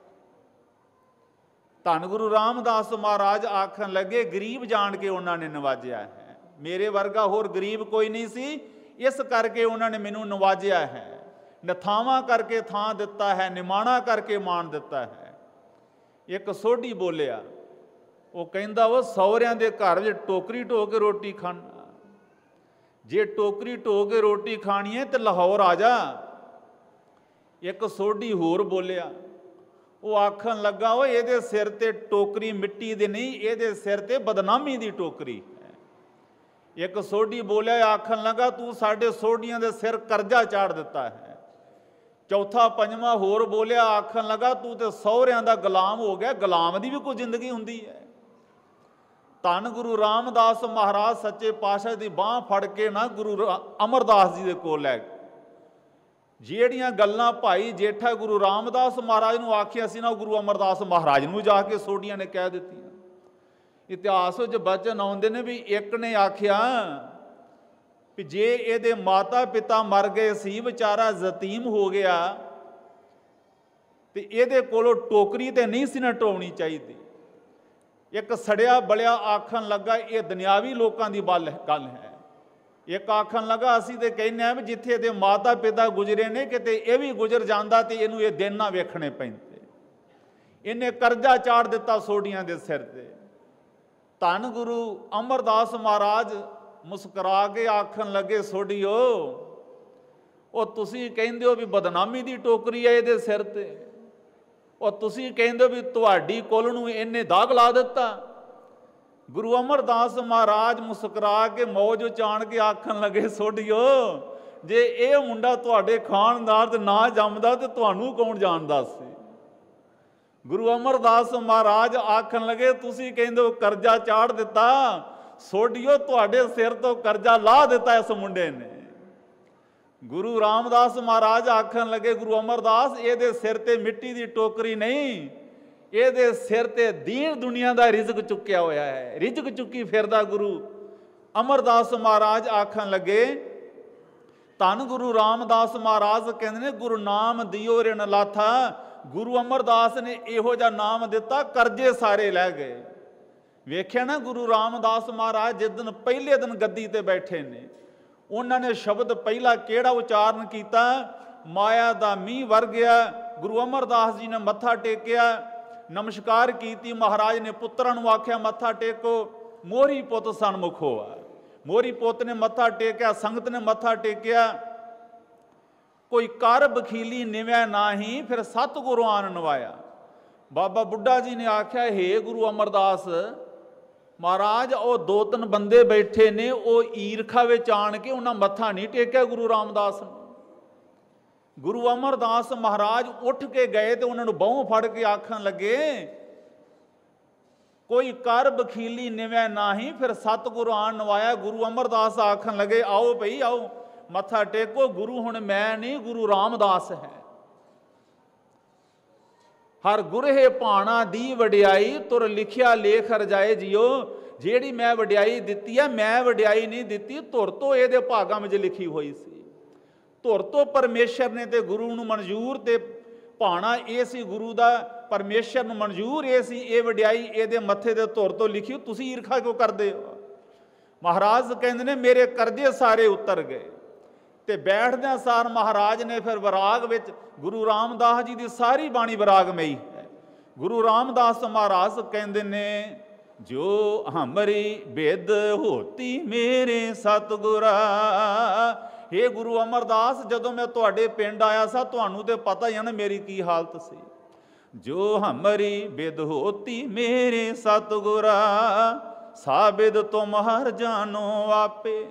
ਧੰਨ ਗੁਰੂ ਰਾਮਦਾਸ ਮਹਾਰਾਜ ਆਖਣ ਲੱਗੇ ਗਰੀਬ ਜਾਣ ਕੇ ਉਹਨਾਂ ਨੇ ਨਵਾਜਿਆ ਹੈ ਮੇਰੇ ਵਰਗਾ ਹੋਰ ਗਰੀਬ ਕੋਈ ਨਹੀਂ ਸੀ ਇਸ ਕਰਕੇ ਉਹਨਾਂ ਨੇ ਮੈਨੂੰ ਨਵਾਜਿਆ ਹੈ ਨਥਾਵਾਂ ਕਰਕੇ ਥਾਂ ਦਿੱਤਾ ਹੈ ਨਿਮਾਣਾ ਕਰਕੇ ਮਾਣ ਦਿੱਤਾ ਹੈ ਇੱਕ ਸੋਢੀ ਬੋਲਿਆ ਉਹ ਕਹਿੰਦਾ ਉਹ ਸੌਰਿਆਂ ਦੇ ਘਰ ਵਿੱਚ ਟੋਕਰੀ ਢੋ ਕੇ ਰੋਟੀ ਖਾਣ ਜੇ ਟੋਕਰੀ ਢੋ ਕੇ ਰੋਟੀ ਖਾਣੀ ਹੈ ਤੇ ਲਾਹੌਰ ਆ ਜਾ ਇੱਕ ਸੋਢੀ ਹੋਰ ਬੋਲਿਆ ਉਹ ਆਖਣ ਲੱਗਾ ਓ ਇਹਦੇ ਸਿਰ ਤੇ ਟੋਕਰੀ ਮਿੱਟੀ ਦੀ ਨਹੀਂ ਇਹਦੇ ਸਿਰ ਤੇ ਬਦਨਾਮੀ ਦੀ ਟੋਕਰੀ ਇੱਕ ਸੋਢੀ ਬੋਲਿਆ ਆਖਣ ਲੱਗਾ ਤੂੰ ਸਾਡੇ ਸੋਢੀਆਂ ਦੇ ਸਿਰ ਕਰਜ਼ਾ ਚਾੜ ਦਿੱਤਾ ਹੈ ਚੌਥਾ ਪੰਜਵਾਂ ਹੋਰ ਬੋਲਿਆ ਆਖਣ ਲੱਗਾ ਤੂੰ ਤੇ ਸਹੁਰਿਆਂ ਦਾ ਗੁਲਾਮ ਹੋ ਗਿਆ ਗੁਲਾਮ ਦੀ ਵੀ ਕੋਈ ਜ਼ਿੰਦਗੀ ਹੁੰਦੀ ਹੈ ਧੰਨ ਗੁਰੂ ਰਾਮਦਾਸ ਮਹਾਰਾਜ ਸੱਚੇ ਪਾਤਸ਼ਾਹ ਦੀ ਬਾਹ ਫੜ ਕੇ ਨਾ ਗੁਰੂ ਅਮਰਦਾਸ ਜੀ ਦੇ ਕੋਲ ਲੈ ਗਏ ਜਿਹੜੀਆਂ ਗੱਲਾਂ ਭਾਈ ਜੇਠਾ ਗੁਰੂ ਰਾਮਦਾਸ ਮਹਾਰਾਜ ਨੂੰ ਆਖਿਆ ਸੀ ਨਾ ਉਹ ਗੁਰੂ ਅਮਰਦਾਸ ਮਹਾਰਾਜ ਨੂੰ ਜਾ ਕੇ ਸੋਡੀਆਂ ਨੇ ਕਹਿ ਦਿੱਤੀਆਂ ਇਤਿਹਾਸ ਵਿੱਚ ਬਚਨ ਆਉਂਦੇ ਨੇ ਵੀ ਇੱਕ ਨੇ ਆਖਿਆ ਕਿ ਜੇ ਇਹਦੇ ਮਾਤਾ ਪਿਤਾ ਮਰ ਗਏ ਸੀ ਵਿਚਾਰਾ ਜ਼ਤੀਮ ਹੋ ਗਿਆ ਤੇ ਇਹਦੇ ਕੋਲੋਂ ਟੋਕਰੀ ਤੇ ਨਹੀਂ ਸੀ ਨਾ ਟੋਣੀ ਚਾਹੀਦੀ ਇੱਕ ਸੜਿਆ ਬਲਿਆ ਆਖਣ ਲੱਗਾ ਇਹ ਦੁਨਿਆਵੀ ਲੋਕਾਂ ਦੀ ਗੱਲ ਗੱਲ ਹੈ ਇੱਕ ਆਖਣ ਲੱਗਾ ਅਸੀਂ ਤੇ ਕਹਿੰਨੇ ਆ ਵੀ ਜਿੱਥੇ ਇਹਦੇ ਮਾਤਾ ਪਿਤਾ ਗੁਜਰੇ ਨੇ ਕਿਤੇ ਇਹ ਵੀ ਗੁਜਰ ਜਾਂਦਾ ਤੇ ਇਹਨੂੰ ਇਹ ਦਿਨ ਨਾ ਵੇਖਣੇ ਪੈਂਦੇ ਇਹਨੇ ਕਰਜ਼ਾ ਚਾੜ ਦਿੱਤਾ ਸੋਡੀਆਂ ਦੇ ਸਿਰ ਤੇ ਧੰਨ ਗੁਰੂ ਅਮਰਦਾਸ ਮਹਾਰਾਜ ਮੁਸਕਰਾ ਕੇ ਆਖਣ ਲੱਗੇ ਸੋਡੀਓ ਉਹ ਤੁਸੀਂ ਕਹਿੰਦੇ ਹੋ ਵੀ ਬਦਨਾਮੀ ਦੀ ਟੋਕਰੀ ਹੈ ਇਹਦੇ ਸਿਰ ਤੇ ਉਹ ਤੁਸੀਂ ਕਹਿੰਦੇ ਵੀ ਤੁਹਾਡੀ ਕੋਲ ਨੂੰ ਇਹਨੇ ਦਾਗ ਲਾ ਦਿੱਤਾ ਗੁਰੂ ਅਮਰਦਾਸ ਮਹਾਰਾਜ ਮੁਸਕਰਾ ਕੇ ਮੌਜ ਉਚਾਣ ਕੇ ਆਖਣ ਲੱਗੇ ਸੋਢਿਓ ਜੇ ਇਹ ਮੁੰਡਾ ਤੁਹਾਡੇ ਖਾਨਦਾਰ ਤੇ ਨਾ ਜੰਮਦਾ ਤੇ ਤੁਹਾਨੂੰ ਕੌਣ ਜਾਣਦਾ ਸੀ ਗੁਰੂ ਅਮਰਦਾਸ ਮਹਾਰਾਜ ਆਖਣ ਲੱਗੇ ਤੁਸੀਂ ਕਹਿੰਦੇ ਹੋ ਕਰਜ਼ਾ ਚਾੜ ਦਿੱਤਾ ਸੋਢਿਓ ਤੁਹਾਡੇ ਸਿਰ ਤੋਂ ਕਰਜ਼ਾ ਲਾ ਦਿੱਤਾ ਇਸ ਮੁੰਡੇ ਨੇ ਗੁਰੂ ਰਾਮਦਾਸ ਮਹਾਰਾਜ ਆਖਣ ਲੱਗੇ ਗੁਰੂ ਅਮਰਦਾਸ ਇਹਦੇ ਸਿਰ ਤੇ ਮਿੱਟੀ ਦੀ ਟੋਕਰੀ ਨਹੀਂ ਇਹਦੇ ਸਿਰ ਤੇ ਦੀਨ ਦੁਨੀਆ ਦਾ ਰਿਜ਼ਕ ਚੁੱਕਿਆ ਹੋਇਆ ਹੈ ਰਿਜ਼ਕ ਚੁੱਕੀ ਫਿਰਦਾ ਗੁਰੂ ਅਮਰਦਾਸ ਮਹਾਰਾਜ ਆਖਣ ਲੱਗੇ ਤਨ ਗੁਰੂ ਰਾਮਦਾਸ ਮਹਾਰਾਜ ਕਹਿੰਦੇ ਨੇ ਗੁਰੂ ਨਾਮ ਦਿਓ ਰਣ ਲਾਥਾ ਗੁਰੂ ਅਮਰਦਾਸ ਨੇ ਇਹੋ ਜਿਹਾ ਨਾਮ ਦਿੱਤਾ ਕਰਜ਼ੇ ਸਾਰੇ ਲੈ ਗਏ ਵੇਖਿਆ ਨਾ ਗੁਰੂ ਰਾਮਦਾਸ ਮਹਾਰਾਜ ਜਿਸ ਦਿਨ ਪਹਿਲੇ ਦਿਨ ਗੱਦੀ ਤੇ ਬੈਠੇ ਨੇ ਉਹਨਾਂ ਨੇ ਸ਼ਬਦ ਪਹਿਲਾ ਕਿਹੜਾ ਉਚਾਰਨ ਕੀਤਾ ਮਾਇਆ ਦਾ ਮੀਂਹ ਵਰ ਗਿਆ ਗੁਰੂ ਅਮਰਦਾਸ ਜੀ ਨੇ ਮੱਥਾ ਟੇਕਿਆ ਨਮਸਕਾਰ ਕੀਤੀ ਮਹਾਰਾਜ ਨੇ ਪੁੱਤਰਾਂ ਨੂੰ ਆਖਿਆ ਮੱਥਾ ਟੇਕੋ ਮੋਰੀ ਪੁੱਤ ਸਨਮੁਖ ਹੋਆ ਮੋਰੀ ਪੁੱਤ ਨੇ ਮੱਥਾ ਟੇਕਿਆ ਸੰਗਤ ਨੇ ਮੱਥਾ ਟੇਕਿਆ ਕੋਈ ਕਰ ਬਖੀਲੀ ਨਿਵੇਂ ਨਾਹੀ ਫਿਰ ਸਤਿਗੁਰੂ ਆਨ ਨਵਾਇਆ ਬਾਬਾ ਬੁੱਢਾ ਜੀ ਨੇ ਆਖਿਆ ਹੇ ਗੁਰੂ ਅਮਰਦਾਸ ਮਹਾਰਾਜ ਉਹ ਦੋ ਤਿੰਨ ਬੰਦੇ ਬੈਠੇ ਨੇ ਉਹ ਈਰਖਾ ਵਿੱਚ ਆਣ ਕੇ ਉਹਨਾਂ ਮੱਥਾ ਨਹੀਂ ਟੇਕਿਆ ਗੁਰੂ ਰਾਮਦਾਸ ਗੁਰੂ ਅਮਰਦਾਸ ਮਹਾਰਾਜ ਉੱਠ ਕੇ ਗਏ ਤੇ ਉਹਨਾਂ ਨੂੰ ਬਾਹੋਂ ਫੜ ਕੇ ਆਖਣ ਲੱਗੇ ਕੋਈ ਕਰ ਬਖੀਲੀ ਨਿਵੇਂ ਨਾਹੀ ਫਿਰ ਸਤਿਗੁਰ ਆਣ ਨਵਾਇਆ ਗੁਰੂ ਅਮਰਦਾਸ ਆਖਣ ਲੱਗੇ ਆਓ ਭਈ ਆਓ ਮੱਥਾ ਟੇਕੋ ਗੁਰੂ ਹੁਣ ਮੈਂ ਨਹੀਂ ਗੁਰੂ ਰਾਮਦਾਸ ਹੈ ਹਰ ਗੁਰਹਿ ਭਾਣਾ ਦੀ ਵਡਿਆਈ ਤੁਰ ਲਿਖਿਆ ਲੇਖ ਰਜਾਏ ਜਿਉ ਜਿਹੜੀ ਮੈਂ ਵਡਿਆਈ ਦਿੱਤੀ ਆ ਮੈਂ ਵਡਿਆਈ ਨਹੀਂ ਦਿੱਤੀ ਧੁਰ ਤੋਂ ਇਹਦੇ ਭਾਗਾਂ ਵਿੱਚ ਲਿਖੀ ਹੋਈ ਸੀ ਧੁਰ ਤੋਂ ਪਰਮੇਸ਼ਰ ਨੇ ਤੇ ਗੁਰੂ ਨੂੰ ਮਨਜ਼ੂਰ ਤੇ ਭਾਣਾ ਇਹ ਸੀ ਗੁਰੂ ਦਾ ਪਰਮੇਸ਼ਰ ਨੂੰ ਮਨਜ਼ੂਰ ਇਹ ਸੀ ਇਹ ਵਡਿਆਈ ਇਹਦੇ ਮੱਥੇ ਦੇ ਧੁਰ ਤੋਂ ਲਿਖੀ ਤੁਸੀਂ ਈਰਖਾ ਕਿਉਂ ਕਰਦੇ ਹੋ ਮਹਾਰਾਜ ਕਹਿੰਦੇ ਨੇ ਮੇਰੇ ਕਰਜ਼ੇ ਸਾਰੇ ਉਤਰ ਗਏ ਤੇ ਬੈਠਦਿਆਂ ਸਾਰ ਮਹਾਰਾਜ ਨੇ ਫਿਰ ਵਿਰਾਗ ਵਿੱਚ ਗੁਰੂ ਰਾਮਦਾਸ ਜੀ ਦੀ ਸਾਰੀ ਬਾਣੀ ਵਿਰਾਗਮਈ ਹੈ ਗੁਰੂ ਰਾਮਦਾਸ ਮਹਾਰਾਜ ਕਹਿੰਦੇ ਨੇ ਜੋ ਹਮਰੀ ਬੇਦ ਹੋਤੀ ਮੇਰੇ ਸਤਗੁਰਾ हे ਗੁਰੂ ਅਮਰਦਾਸ ਜਦੋਂ ਮੈਂ ਤੁਹਾਡੇ ਪਿੰਡ ਆਇਆ ਸਾਂ ਤੁਹਾਨੂੰ ਤੇ ਪਤਾ ਹੀ ਨਾ ਮੇਰੀ ਕੀ ਹਾਲਤ ਸੀ ਜੋ ਹਮਰੀ ਬੇਦ ਹੋਤੀ ਮੇਰੇ ਸਤਗੁਰਾ ਸਾਬਿਦ ਤੁਮ ਹਰ ਜਾਨੋ ਆਪੇ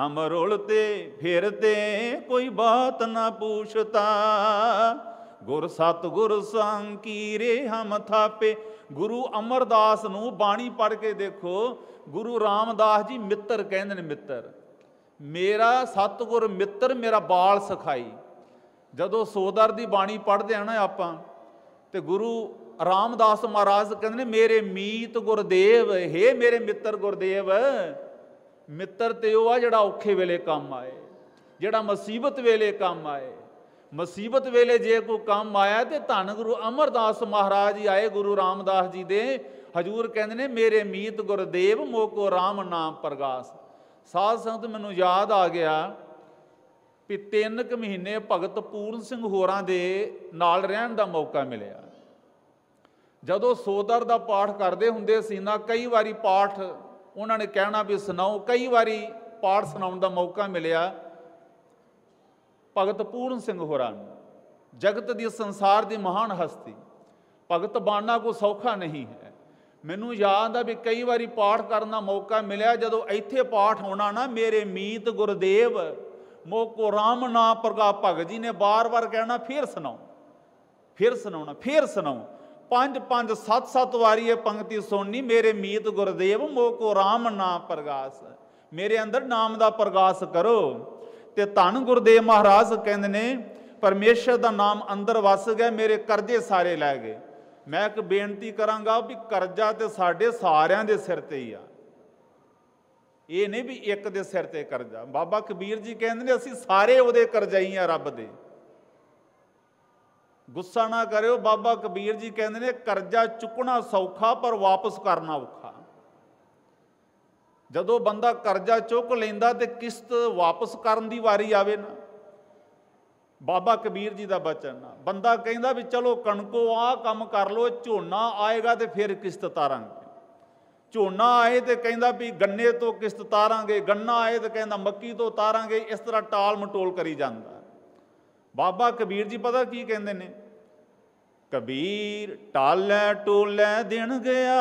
ਹਮ ਰੁਲਤੇ ਫਿਰਦੇ ਕੋਈ ਬਾਤ ਨਾ ਪੁੱਛਤਾ ਗੁਰ ਸਤ ਗੁਰ ਸੰਗ ਕੀਰੇ ਹਮ ਥਾਪੇ ਗੁਰੂ ਅਮਰਦਾਸ ਨੂੰ ਬਾਣੀ ਪੜ ਕੇ ਦੇਖੋ ਗੁਰੂ ਰਾਮਦਾਸ ਜੀ ਮਿੱਤਰ ਕਹਿੰਦੇ ਨੇ ਮਿੱਤਰ ਮੇਰਾ ਸਤਗੁਰ ਮਿੱਤਰ ਮੇਰਾ ਬਾਲ ਸਖਾਈ ਜਦੋਂ ਸੋਦਰ ਦੀ ਬਾਣੀ ਪੜਦੇ ਆ ਨਾ ਆਪਾਂ ਤੇ ਗੁਰੂ ਰਾਮਦਾਸ ਮਹਾਰਾਜ ਕਹਿੰਦੇ ਨੇ ਮੇਰੇ ਮੀਤ ਗੁਰਦੇਵ हे ਮੇਰੇ ਮਿੱਤਰ ਗੁਰਦੇਵ ਮਿੱਤਰ ਤੇ ਉਹ ਆ ਜਿਹੜਾ ਔਖੇ ਵੇਲੇ ਕੰਮ ਆਏ ਜਿਹੜਾ ਮੁਸੀਬਤ ਵੇਲੇ ਕੰਮ ਆਏ ਮੁਸੀਬਤ ਵੇਲੇ ਜੇ ਕੋਈ ਕੰਮ ਆਇਆ ਤੇ ਧੰਨ ਗੁਰੂ ਅਮਰਦਾਸ ਮਹਾਰਾਜ ਜੀ ਆਏ ਗੁਰੂ ਰਾਮਦਾਸ ਜੀ ਦੇ ਹਜੂਰ ਕਹਿੰਦੇ ਨੇ ਮੇਰੇ ਮੀਤ ਗੁਰਦੇਵ ਮੋਕੋ ਰਾਮ ਨਾਮ ਪ੍ਰਗਾਸ ਸਾਧ ਸੰਗਤ ਮੈਨੂੰ ਯਾਦ ਆ ਗਿਆ ਵੀ ਤਿੰਨ ਕੁ ਮਹੀਨੇ ਭਗਤ ਪੂਰਨ ਸਿੰਘ ਹੋਰਾਂ ਦੇ ਨਾਲ ਰਹਿਣ ਦਾ ਮੌਕਾ ਮਿਲਿਆ ਜਦੋਂ ਸੋਦਰ ਦਾ ਪਾਠ ਕਰਦੇ ਹੁੰਦੇ ਸੀ ਨਾ ਕਈ ਵਾਰੀ ਪਾਠ ਉਹਨਾਂ ਨੇ ਕਹਿਣਾ ਵੀ ਸੁਣਾਓ ਕਈ ਵਾਰੀ ਪਾਠ ਸੁਣਾਉਣ ਦਾ ਮੌਕਾ ਮਿਲਿਆ ਭਗਤ ਪੂਰਨ ਸਿੰਘ ਹੋਰਾਂ ਨੂੰ ਜਗਤ ਦੀ ਸੰਸਾਰ ਦੀ ਮਹਾਨ ਹਸਤੀ ਭਗਤ ਬਾਣਾ ਕੋ ਸੌਖਾ ਨਹੀਂ ਹੈ ਮੈਨੂੰ ਯਾਦ ਆ ਵੀ ਕਈ ਵਾਰੀ ਪਾਠ ਕਰਨ ਦਾ ਮੌਕਾ ਮਿਲਿਆ ਜਦੋਂ ਇੱਥੇ ਪਾਠ ਹੋਣਾ ਨਾ ਮੇਰੇ ਮੀਤ ਗੁਰਦੇਵ ਮੋਕੋ ਰਾਮ ਨਾ ਪ੍ਰਗਾ ਭਗਤ ਜੀ ਨੇ ਬਾਰ-ਬਾਰ ਕਹਿਣਾ ਫੇਰ ਸੁਣਾਓ ਫੇਰ ਸੁਣਾਉਣਾ ਫੇਰ ਸੁਣਾਓ ਪੰਜ ਪੰਜ ਸੱਤ ਸੱਤ ਵਾਰੀ ਇਹ ਪੰਕਤੀ ਸੁਣਨੀ ਮੇਰੇ ਮੀਤ ਗੁਰਦੇਵ ਕੋ ਰਾਮ ਨਾ ਪ੍ਰਗਾਸ ਮੇਰੇ ਅੰਦਰ ਨਾਮ ਦਾ ਪ੍ਰਗਾਸ ਕਰੋ ਤੇ ਧੰਨ ਗੁਰਦੇਵ ਮਹਾਰਾਜ ਕਹਿੰਦੇ ਨੇ ਪਰਮੇਸ਼ਰ ਦਾ ਨਾਮ ਅੰਦਰ ਵਸ ਗਿਆ ਮੇਰੇ ਕਰਜ਼ੇ ਸਾਰੇ ਲੈ ਗਏ ਮੈਂ ਇੱਕ ਬੇਨਤੀ ਕਰਾਂਗਾ ਵੀ ਕਰਜ਼ਾ ਤੇ ਸਾਡੇ ਸਾਰਿਆਂ ਦੇ ਸਿਰ ਤੇ ਹੀ ਆ ਇਹ ਨਹੀਂ ਵੀ ਇੱਕ ਦੇ ਸਿਰ ਤੇ ਕਰਜ਼ਾ ਬਾਬਾ ਕਬੀਰ ਜੀ ਕਹਿੰਦੇ ਨੇ ਅਸੀਂ ਸਾਰੇ ਉਹਦੇ ਕਰਜ਼ਾਈ ਆ ਰੱਬ ਦੇ ਗੁੱਸਾ ਨਾ ਕਰਿਓ ਬਾਬਾ ਕਬੀਰ ਜੀ ਕਹਿੰਦੇ ਨੇ ਕਰਜ਼ਾ ਚੁੱਕਣਾ ਸੌਖਾ ਪਰ ਵਾਪਸ ਕਰਨਾ ਔਖਾ ਜਦੋਂ ਬੰਦਾ ਕਰਜ਼ਾ ਚੁੱਕ ਲੈਂਦਾ ਤੇ ਕਿਸ਼ਤ ਵਾਪਸ ਕਰਨ ਦੀ ਵਾਰੀ ਆਵੇ ਨਾ ਬਾਬਾ ਕਬੀਰ ਜੀ ਦਾ ਬਚਨ ਆ ਬੰਦਾ ਕਹਿੰਦਾ ਵੀ ਚਲੋ ਕਣਕੋ ਆ ਕੰਮ ਕਰ ਲੋ ਝੋਨਾ ਆਏਗਾ ਤੇ ਫਿਰ ਕਿਸ਼ਤ ਤਾਰਾਂਗੇ ਝੋਨਾ ਆਏ ਤੇ ਕਹਿੰਦਾ ਵੀ ਗੰਨੇ ਤੋਂ ਕਿਸ਼ਤ ਤਾਰਾਂਗੇ ਗੰਨਾ ਆਏ ਤੇ ਕਹਿੰਦਾ ਮੱਕੀ ਤੋਂ ਤਾਰਾਂਗੇ ਇਸ ਤਰ੍ਹਾਂ ਟਾਲ ਮਟੋਲ ਕਰੀ ਜਾਂਦਾ ਬਾਬਾ ਕਬੀਰ ਜੀ ਪਤਾ ਕੀ ਕਹਿੰਦੇ ਨੇ ਕਬੀਰ ਟਾਲੇ ਟੋਲੇ ਦਿਨ ਗਿਆ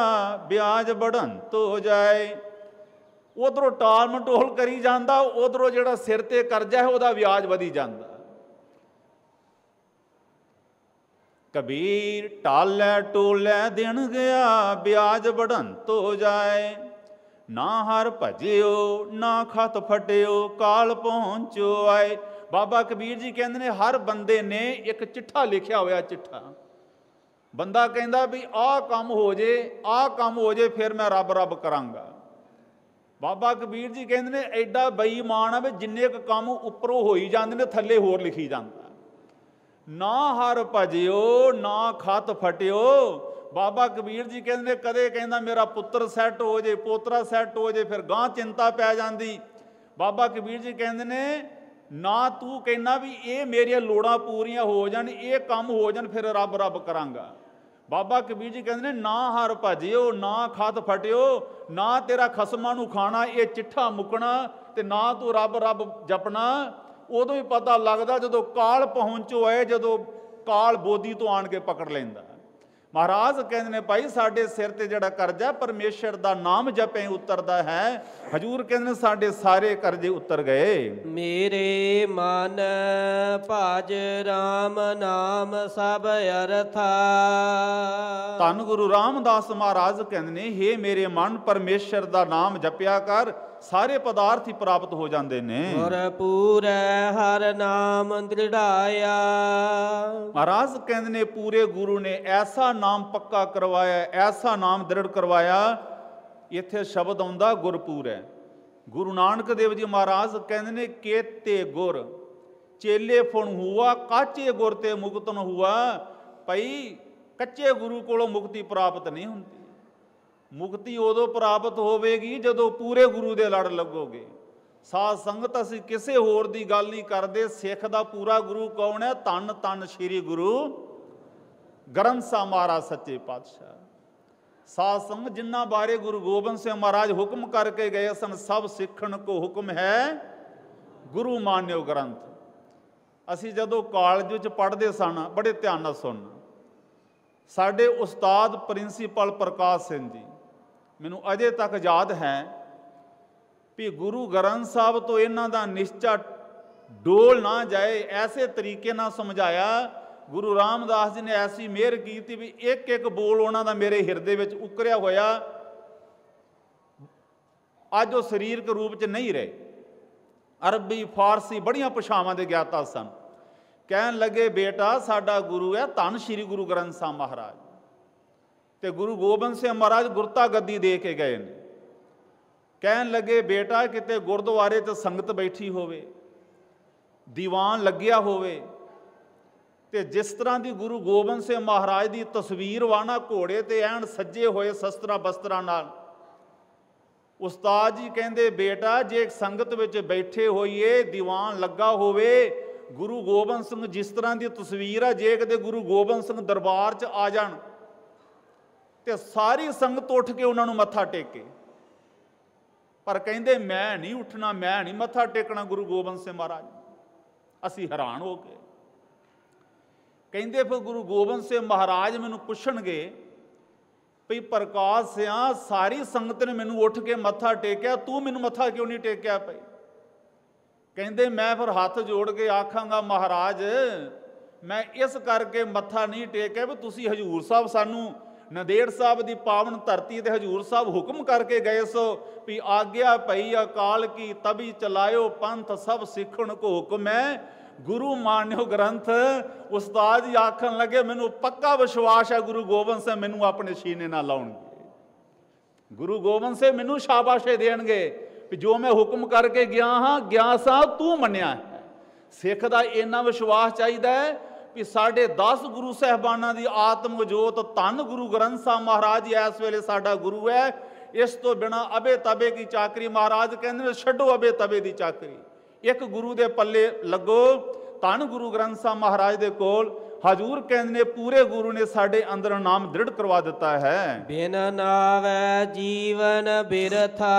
ਵਿਆਜ ਬੜਨ ਤੋ ਜਾਏ ਉਧਰੋਂ ਟਾਲ ਮਟੋਲ ਕਰੀ ਜਾਂਦਾ ਉਧਰੋਂ ਜਿਹੜਾ ਸਿਰ ਤੇ ਕਰਜ਼ਾ ਹੈ ਉਹਦਾ ਵਿਆਜ ਵਧੀ ਜਾਂਦਾ ਕਬੀਰ ਟਾਲੇ ਟੋਲੇ ਦਿਨ ਗਿਆ ਵਿਆਜ ਬੜਨ ਤੋ ਜਾਏ ਨਾ ਹਰ ਭਜਿਓ ਨਾ ਖਤ ਫਟਿਓ ਕਾਲ ਪਹੁੰਚੋ ਆਏ ਬਾਬਾ ਕਬੀਰ ਜੀ ਕਹਿੰਦੇ ਨੇ ਹਰ ਬੰਦੇ ਨੇ ਇੱਕ ਚਿੱਠਾ ਲਿਖਿਆ ਹੋਇਆ ਚਿੱਠਾ ਬੰਦਾ ਕਹਿੰਦਾ ਵੀ ਆਹ ਕੰਮ ਹੋ ਜੇ ਆਹ ਕੰਮ ਹੋ ਜੇ ਫਿਰ ਮੈਂ ਰੱਬ ਰੱਬ ਕਰਾਂਗਾ ਬਾਬਾ ਕਬੀਰ ਜੀ ਕਹਿੰਦੇ ਨੇ ਐਡਾ ਬੇਈਮਾਨ ਆ ਵੀ ਜਿੰਨੇ ਕ ਕੰਮ ਉੱਪਰੋਂ ਹੋਈ ਜਾਂਦੇ ਨੇ ਥੱਲੇ ਹੋਰ ਲਿਖੀ ਜਾਂਦਾ ਨਾ ਹਰ ਭਜਿਓ ਨਾ ਖਤ ਫਟਿਓ ਬਾਬਾ ਕਬੀਰ ਜੀ ਕਹਿੰਦੇ ਨੇ ਕਦੇ ਕਹਿੰਦਾ ਮੇਰਾ ਪੁੱਤਰ ਸੈੱਟ ਹੋ ਜੇ ਪੋਤਰਾ ਸੈੱਟ ਹੋ ਜੇ ਫਿਰ ਗਾਂ ਚਿੰਤਾ ਪੈ ਜਾਂਦੀ ਬਾਬਾ ਕਬੀਰ ਜੀ ਕਹਿੰਦੇ ਨੇ ਨਾ ਤੂੰ ਕਹਿੰਦਾ ਵੀ ਇਹ ਮੇਰੀਆਂ ਲੋੜਾਂ ਪੂਰੀਆਂ ਹੋ ਜਾਣ ਇਹ ਕੰਮ ਹੋ ਜਾਣ ਫਿਰ ਰੱਬ ਰੱਬ ਕਰਾਂਗਾ ਬਾਬਾ ਕਬੀਰ ਜੀ ਕਹਿੰਦੇ ਨੇ ਨਾ ਹਰ ਭਜਿਓ ਨਾ ਖਤ ਫਟਿਓ ਨਾ ਤੇਰਾ ਖਸਮਾਂ ਨੂੰ ਖਾਣਾ ਇਹ ਚਿੱਠਾ ਮੁਕਣਾ ਤੇ ਨਾ ਤੂੰ ਰੱਬ ਰੱਬ ਜਪਣਾ ਉਦੋਂ ਹੀ ਪਤਾ ਲੱਗਦਾ ਜਦੋਂ ਕਾਲ ਪਹੁੰਚੋ ਐ ਜਦੋਂ ਕਾਲ ਬੋਦੀ ਤੋਂ ਆਣ ਕੇ ਪਕੜ ਲੈਂਦਾ ਮਹਾਰਾਜ ਕਹਿੰਦੇ ਨੇ ਭਾਈ ਸਾਡੇ ਸਿਰ ਤੇ ਜਿਹੜਾ ਕਰਜ਼ਾ ਪਰਮੇਸ਼ਰ ਦਾ ਨਾਮ ਜਪੇ ਉਤਰਦਾ ਹੈ ਹਜੂਰ ਕਹਿੰਦੇ ਨੇ ਸਾਡੇ ਸਾਰੇ ਕਰਜ਼ੇ ਉਤਰ ਗਏ ਮੇਰੇ ਮਨ ਭਾਜ ਰਾਮ ਨਾਮ ਸਭ ਅਰਥਾ ਧੰਨ ਗੁਰੂ ਰਾਮਦਾਸ ਮਹਾਰਾਜ ਕਹਿੰਦੇ ਨੇ ਹੇ ਮੇਰੇ ਮਨ ਪਰਮੇਸ਼ਰ ਦਾ ਨਾਮ ਜਪਿਆ ਕਰ ਸਾਰੇ ਪਦਾਰਥ ਹੀ ਪ੍ਰਾਪਤ ਹੋ ਜਾਂਦੇ ਨੇ ਪੂਰੇ ਹਰ ਨਾਮ ਦ੍ਰਿੜਾਇਆ ਮਹਾਰਾਜ ਕਹਿੰਦੇ ਨੇ ਪੂਰੇ ਗੁਰੂ ਨੇ ਐਸਾ ਨਾਮ ਪੱਕਾ ਕਰਵਾਇਆ ਐਸਾ ਨਾਮ ਦ੍ਰਿੜ ਕਰਵਾਇਆ ਇੱਥੇ ਸ਼ਬਦ ਆਉਂਦਾ ਗੁਰਪੂਰ ਹੈ ਗੁਰੂ ਨਾਨਕ ਦੇਵ ਜੀ ਮਹਾਰਾਜ ਕਹਿੰਦੇ ਨੇ ਕੇਤੇ ਗੁਰ ਚੇਲੇ ਫਣ ਹੁਆ ਕਾਚੇ ਗੁਰ ਤੇ ਮੁਕਤਨ ਹੁਆ ਭਈ ਕੱਚੇ ਗੁਰੂ ਕੋਲੋਂ ਮੁਕਤੀ ਪ੍ਰਾਪਤ ਨਹੀਂ ਹੁੰਦੀ ਮੁਕਤੀ ਉਦੋਂ ਪ੍ਰਾਪਤ ਹੋਵੇਗੀ ਜਦੋਂ ਪੂਰੇ ਗੁਰੂ ਦੇ ਲੜ ਲੱਗੋਗੇ ਸਾਧ ਸੰਗਤ ਅਸੀਂ ਕਿਸੇ ਹੋਰ ਦੀ ਗੱਲ ਨਹੀਂ ਕਰਦੇ ਸਿੱਖ ਦਾ ਪੂਰਾ ਗੁਰੂ ਕੌਣ ਹੈ ਤਨ ਤਨ ਸ੍ਰੀ ਗੁਰੂ ਗ੍ਰੰਥ ਸਾਹਿਬ ਮਹਾਰਾਜ ਸੱਚੇ ਪਾਤਸ਼ਾਹ ਸਾਧ ਸੰਗਤ ਜਿਨ੍ਹਾਂ ਬਾਰੇ ਗੁਰੂ ਗੋਬਿੰਦ ਸਿੰਘ ਮਹਾਰਾਜ ਹੁਕਮ ਕਰਕੇ ਗਏ ਸਨ ਸਭ ਸਿੱਖਣ ਕੋ ਹੁਕਮ ਹੈ ਗੁਰੂ ਮਾਨਿਓ ਗ੍ਰੰਥ ਅਸੀਂ ਜਦੋਂ ਕਾਲਜ ਵਿੱਚ ਪੜ੍ਹਦੇ ਸਨ ਬੜੇ ਧਿਆਨ ਨਾਲ ਸੁਣ ਸਾਡੇ ਉਸਤਾਦ ਪ੍ਰਿੰਸੀਪਲ ਪ੍ਰਕਾਸ਼ ਸਿੰਘ ਜੀ ਮੈਨੂੰ ਅਜੇ ਤੱਕ ਯਾਦ ਹੈ ਵੀ ਗੁਰੂ ਗ੍ਰੰਥ ਸਾਹਿਬ ਤੋਂ ਇਹਨਾਂ ਦਾ ਨਿਸ਼ਚਾ ਡੋਲ ਨਾ ਜਾਏ ਐਸੇ ਤਰੀਕੇ ਨਾਲ ਸਮਝਾਇਆ ਗੁਰੂ ਰਾਮਦਾਸ ਜੀ ਨੇ ਐਸੀ ਮਿਹਰ ਕੀਤੀ ਵੀ ਇੱਕ ਇੱਕ ਬੋਲ ਉਹਨਾਂ ਦਾ ਮੇਰੇ ਹਿਰਦੇ ਵਿੱਚ ਉਕਰਿਆ ਹੋਇਆ ਅੱਜ ਉਹ ਸਰੀਰਕ ਰੂਪ 'ਚ ਨਹੀਂ ਰਹੇ ਅਰਬੀ ਫਾਰਸੀ ਬੜੀਆਂ ਭਾਸ਼ਾਵਾਂ ਦੇ ਗਿਆਤਾ ਸਨ ਕਹਿਣ ਲੱਗੇ ਬੇਟਾ ਸਾਡਾ ਗੁਰੂ ਹੈ ਧੰਨ ਸ਼੍ਰੀ ਗੁਰੂ ਗ੍ਰੰਥ ਸਾਹਿਬ ਮਹਾਰਾਜ ਤੇ ਗੁਰੂ ਗੋਬਿੰਦ ਸਿੰਘ ਮਹਾਰਾਜ ਗੁਰਤਾ ਗੱਦੀ ਦੇ ਕੇ ਗਏ ਨੇ ਕਹਿਣ ਲੱਗੇ ਬੇਟਾ ਕਿਤੇ ਗੁਰਦੁਆਰੇ ਤੇ ਸੰਗਤ ਬੈਠੀ ਹੋਵੇ ਦੀਵਾਨ ਲੱਗਿਆ ਹੋਵੇ ਤੇ ਜਿਸ ਤਰ੍ਹਾਂ ਦੀ ਗੁਰੂ ਗੋਬਿੰਦ ਸਿੰਘ ਮਹਾਰਾਜ ਦੀ ਤਸਵੀਰ ਵਾਣਾ ਘੋੜੇ ਤੇ ਐਣ ਸੱਜੇ ਹੋਏ ਸ਼ਸਤਰਾਂ ਬਸਤਰਾ ਨਾਲ ਉਸਤਾਦ ਜੀ ਕਹਿੰਦੇ ਬੇਟਾ ਜੇ ਸੰਗਤ ਵਿੱਚ ਬੈਠੇ ਹੋਈਏ ਦੀਵਾਨ ਲੱਗਾ ਹੋਵੇ ਗੁਰੂ ਗੋਬਿੰਦ ਸਿੰਘ ਜਿਸ ਤਰ੍ਹਾਂ ਦੀ ਤਸਵੀਰ ਆ ਜੇ ਕਿਤੇ ਗੁਰੂ ਗੋਬਿੰਦ ਸਿੰਘ ਦਰਬਾਰ 'ਚ ਆ ਜਾਣ ਤੇ ਸਾਰੀ ਸੰਗਤ ਉੱਠ ਕੇ ਉਹਨਾਂ ਨੂੰ ਮੱਥਾ ਟੇਕੇ ਪਰ ਕਹਿੰਦੇ ਮੈਂ ਨਹੀਂ ਉੱਠਣਾ ਮੈਂ ਨਹੀਂ ਮੱਥਾ ਟੇਕਣਾ ਗੁਰੂ ਗੋਬਿੰਦ ਸਿੰਘ ਮਹਾਰਾਜ ਅਸੀਂ ਹੈਰਾਨ ਹੋ ਗਏ ਕਹਿੰਦੇ ਫਿਰ ਗੁਰੂ ਗੋਬਿੰਦ ਸਿੰਘ ਮਹਾਰਾਜ ਮੈਨੂੰ ਪੁੱਛਣਗੇ ਭਈ ਪ੍ਰਕਾਸ਼ ਸਿਆ ਸਾਰੀ ਸੰਗਤ ਨੇ ਮੈਨੂੰ ਉੱਠ ਕੇ ਮੱਥਾ ਟੇਕਿਆ ਤੂੰ ਮੈਨੂੰ ਮੱਥਾ ਕਿਉਂ ਨਹੀਂ ਟੇਕਿਆ ਭਈ ਕਹਿੰਦੇ ਮੈਂ ਫਿਰ ਹੱਥ ਜੋੜ ਕੇ ਆਖਾਂਗਾ ਮਹਾਰਾਜ ਮੈਂ ਇਸ ਕਰਕੇ ਮੱਥਾ ਨਹੀਂ ਟੇਕਿਆ ਵੀ ਤੁਸੀਂ ਹਜੂਰ ਸਾਹਿਬ ਸਾਨੂੰ ਨਦੇੜ ਸਾਹਿਬ ਦੀ ਪਾਵਨ ਧਰਤੀ ਤੇ ਹਜੂਰ ਸਾਹਿਬ ਹੁਕਮ ਕਰਕੇ ਗਏ ਸੋ ਵੀ ਆਗਿਆ ਭਈ ਅਕਾਲ ਕੀ ਤਬੀ ਚਲਾਇਓ ਪੰਥ ਸਭ ਸਿੱਖਣ ਕੋ ਹੁਕਮ ਹੈ ਗੁਰੂ ਮਾਨਿਓ ਗ੍ਰੰਥ ਉਸਤਾਦ ਜੀ ਆਖਣ ਲੱਗੇ ਮੈਨੂੰ ਪੱਕਾ ਵਿਸ਼ਵਾਸ ਹੈ ਗੁਰੂ ਗੋਬਿੰਦ ਸਿੰਘ ਮੈਨੂੰ ਆਪਣੇ ਸੀਨੇ ਨਾਲ ਲਾਉਣਗੇ ਗੁਰੂ ਗੋਬਿੰਦ ਸਿੰਘ ਮੈਨੂੰ ਸ਼ਾਬਾਸ਼ੇ ਦੇਣਗੇ ਵੀ ਜੋ ਮੈਂ ਹੁਕਮ ਕਰਕੇ ਗਿਆ ਹਾਂ ਗਿਆ ਸਾਹਿਬ ਤੂੰ ਮੰਨਿਆ ਸਿੱਖ ਦਾ ਇੰਨਾ ਵਿਸ਼ਵਾਸ ਚਾਹੀਦਾ ਹੈ ਕਿ ਸਾਡੇ 10 ਗੁਰੂ ਸਹਿਬਾਨਾਂ ਦੀ ਆਤਮ ਜੋਤ ਧੰਨ ਗੁਰੂ ਗ੍ਰੰਥ ਸਾਹਿਬ ਮਹਾਰਾਜ ਇਸ ਵੇਲੇ ਸਾਡਾ ਗੁਰੂ ਹੈ ਇਸ ਤੋਂ ਬਿਨਾ ਅਬੇ ਤਬੇ ਦੀ ਚਾਕਰੀ ਮਹਾਰਾਜ ਕਹਿੰਦੇ ਨੇ ਛੱਡੋ ਅਬੇ ਤਬੇ ਦੀ ਚਾਕਰੀ ਇੱਕ ਗੁਰੂ ਦੇ ਪੱਲੇ ਲੱਗੋ ਧੰਨ ਗੁਰੂ ਗ੍ਰੰਥ ਸਾਹਿਬ ਮਹਾਰਾਜ ਦੇ ਕੋਲ ਹਜੂਰ ਕਹਿੰਦੇ ਨੇ ਪੂਰੇ ਗੁਰੂ ਨੇ ਸਾਡੇ ਅੰਦਰ ਨਾਮ ਦ੍ਰਿੜ ਕਰਵਾ ਦਿੱਤਾ ਹੈ ਬਿਨ ਨਾਵੇ ਜੀਵਨ ਬਿਰਥਾ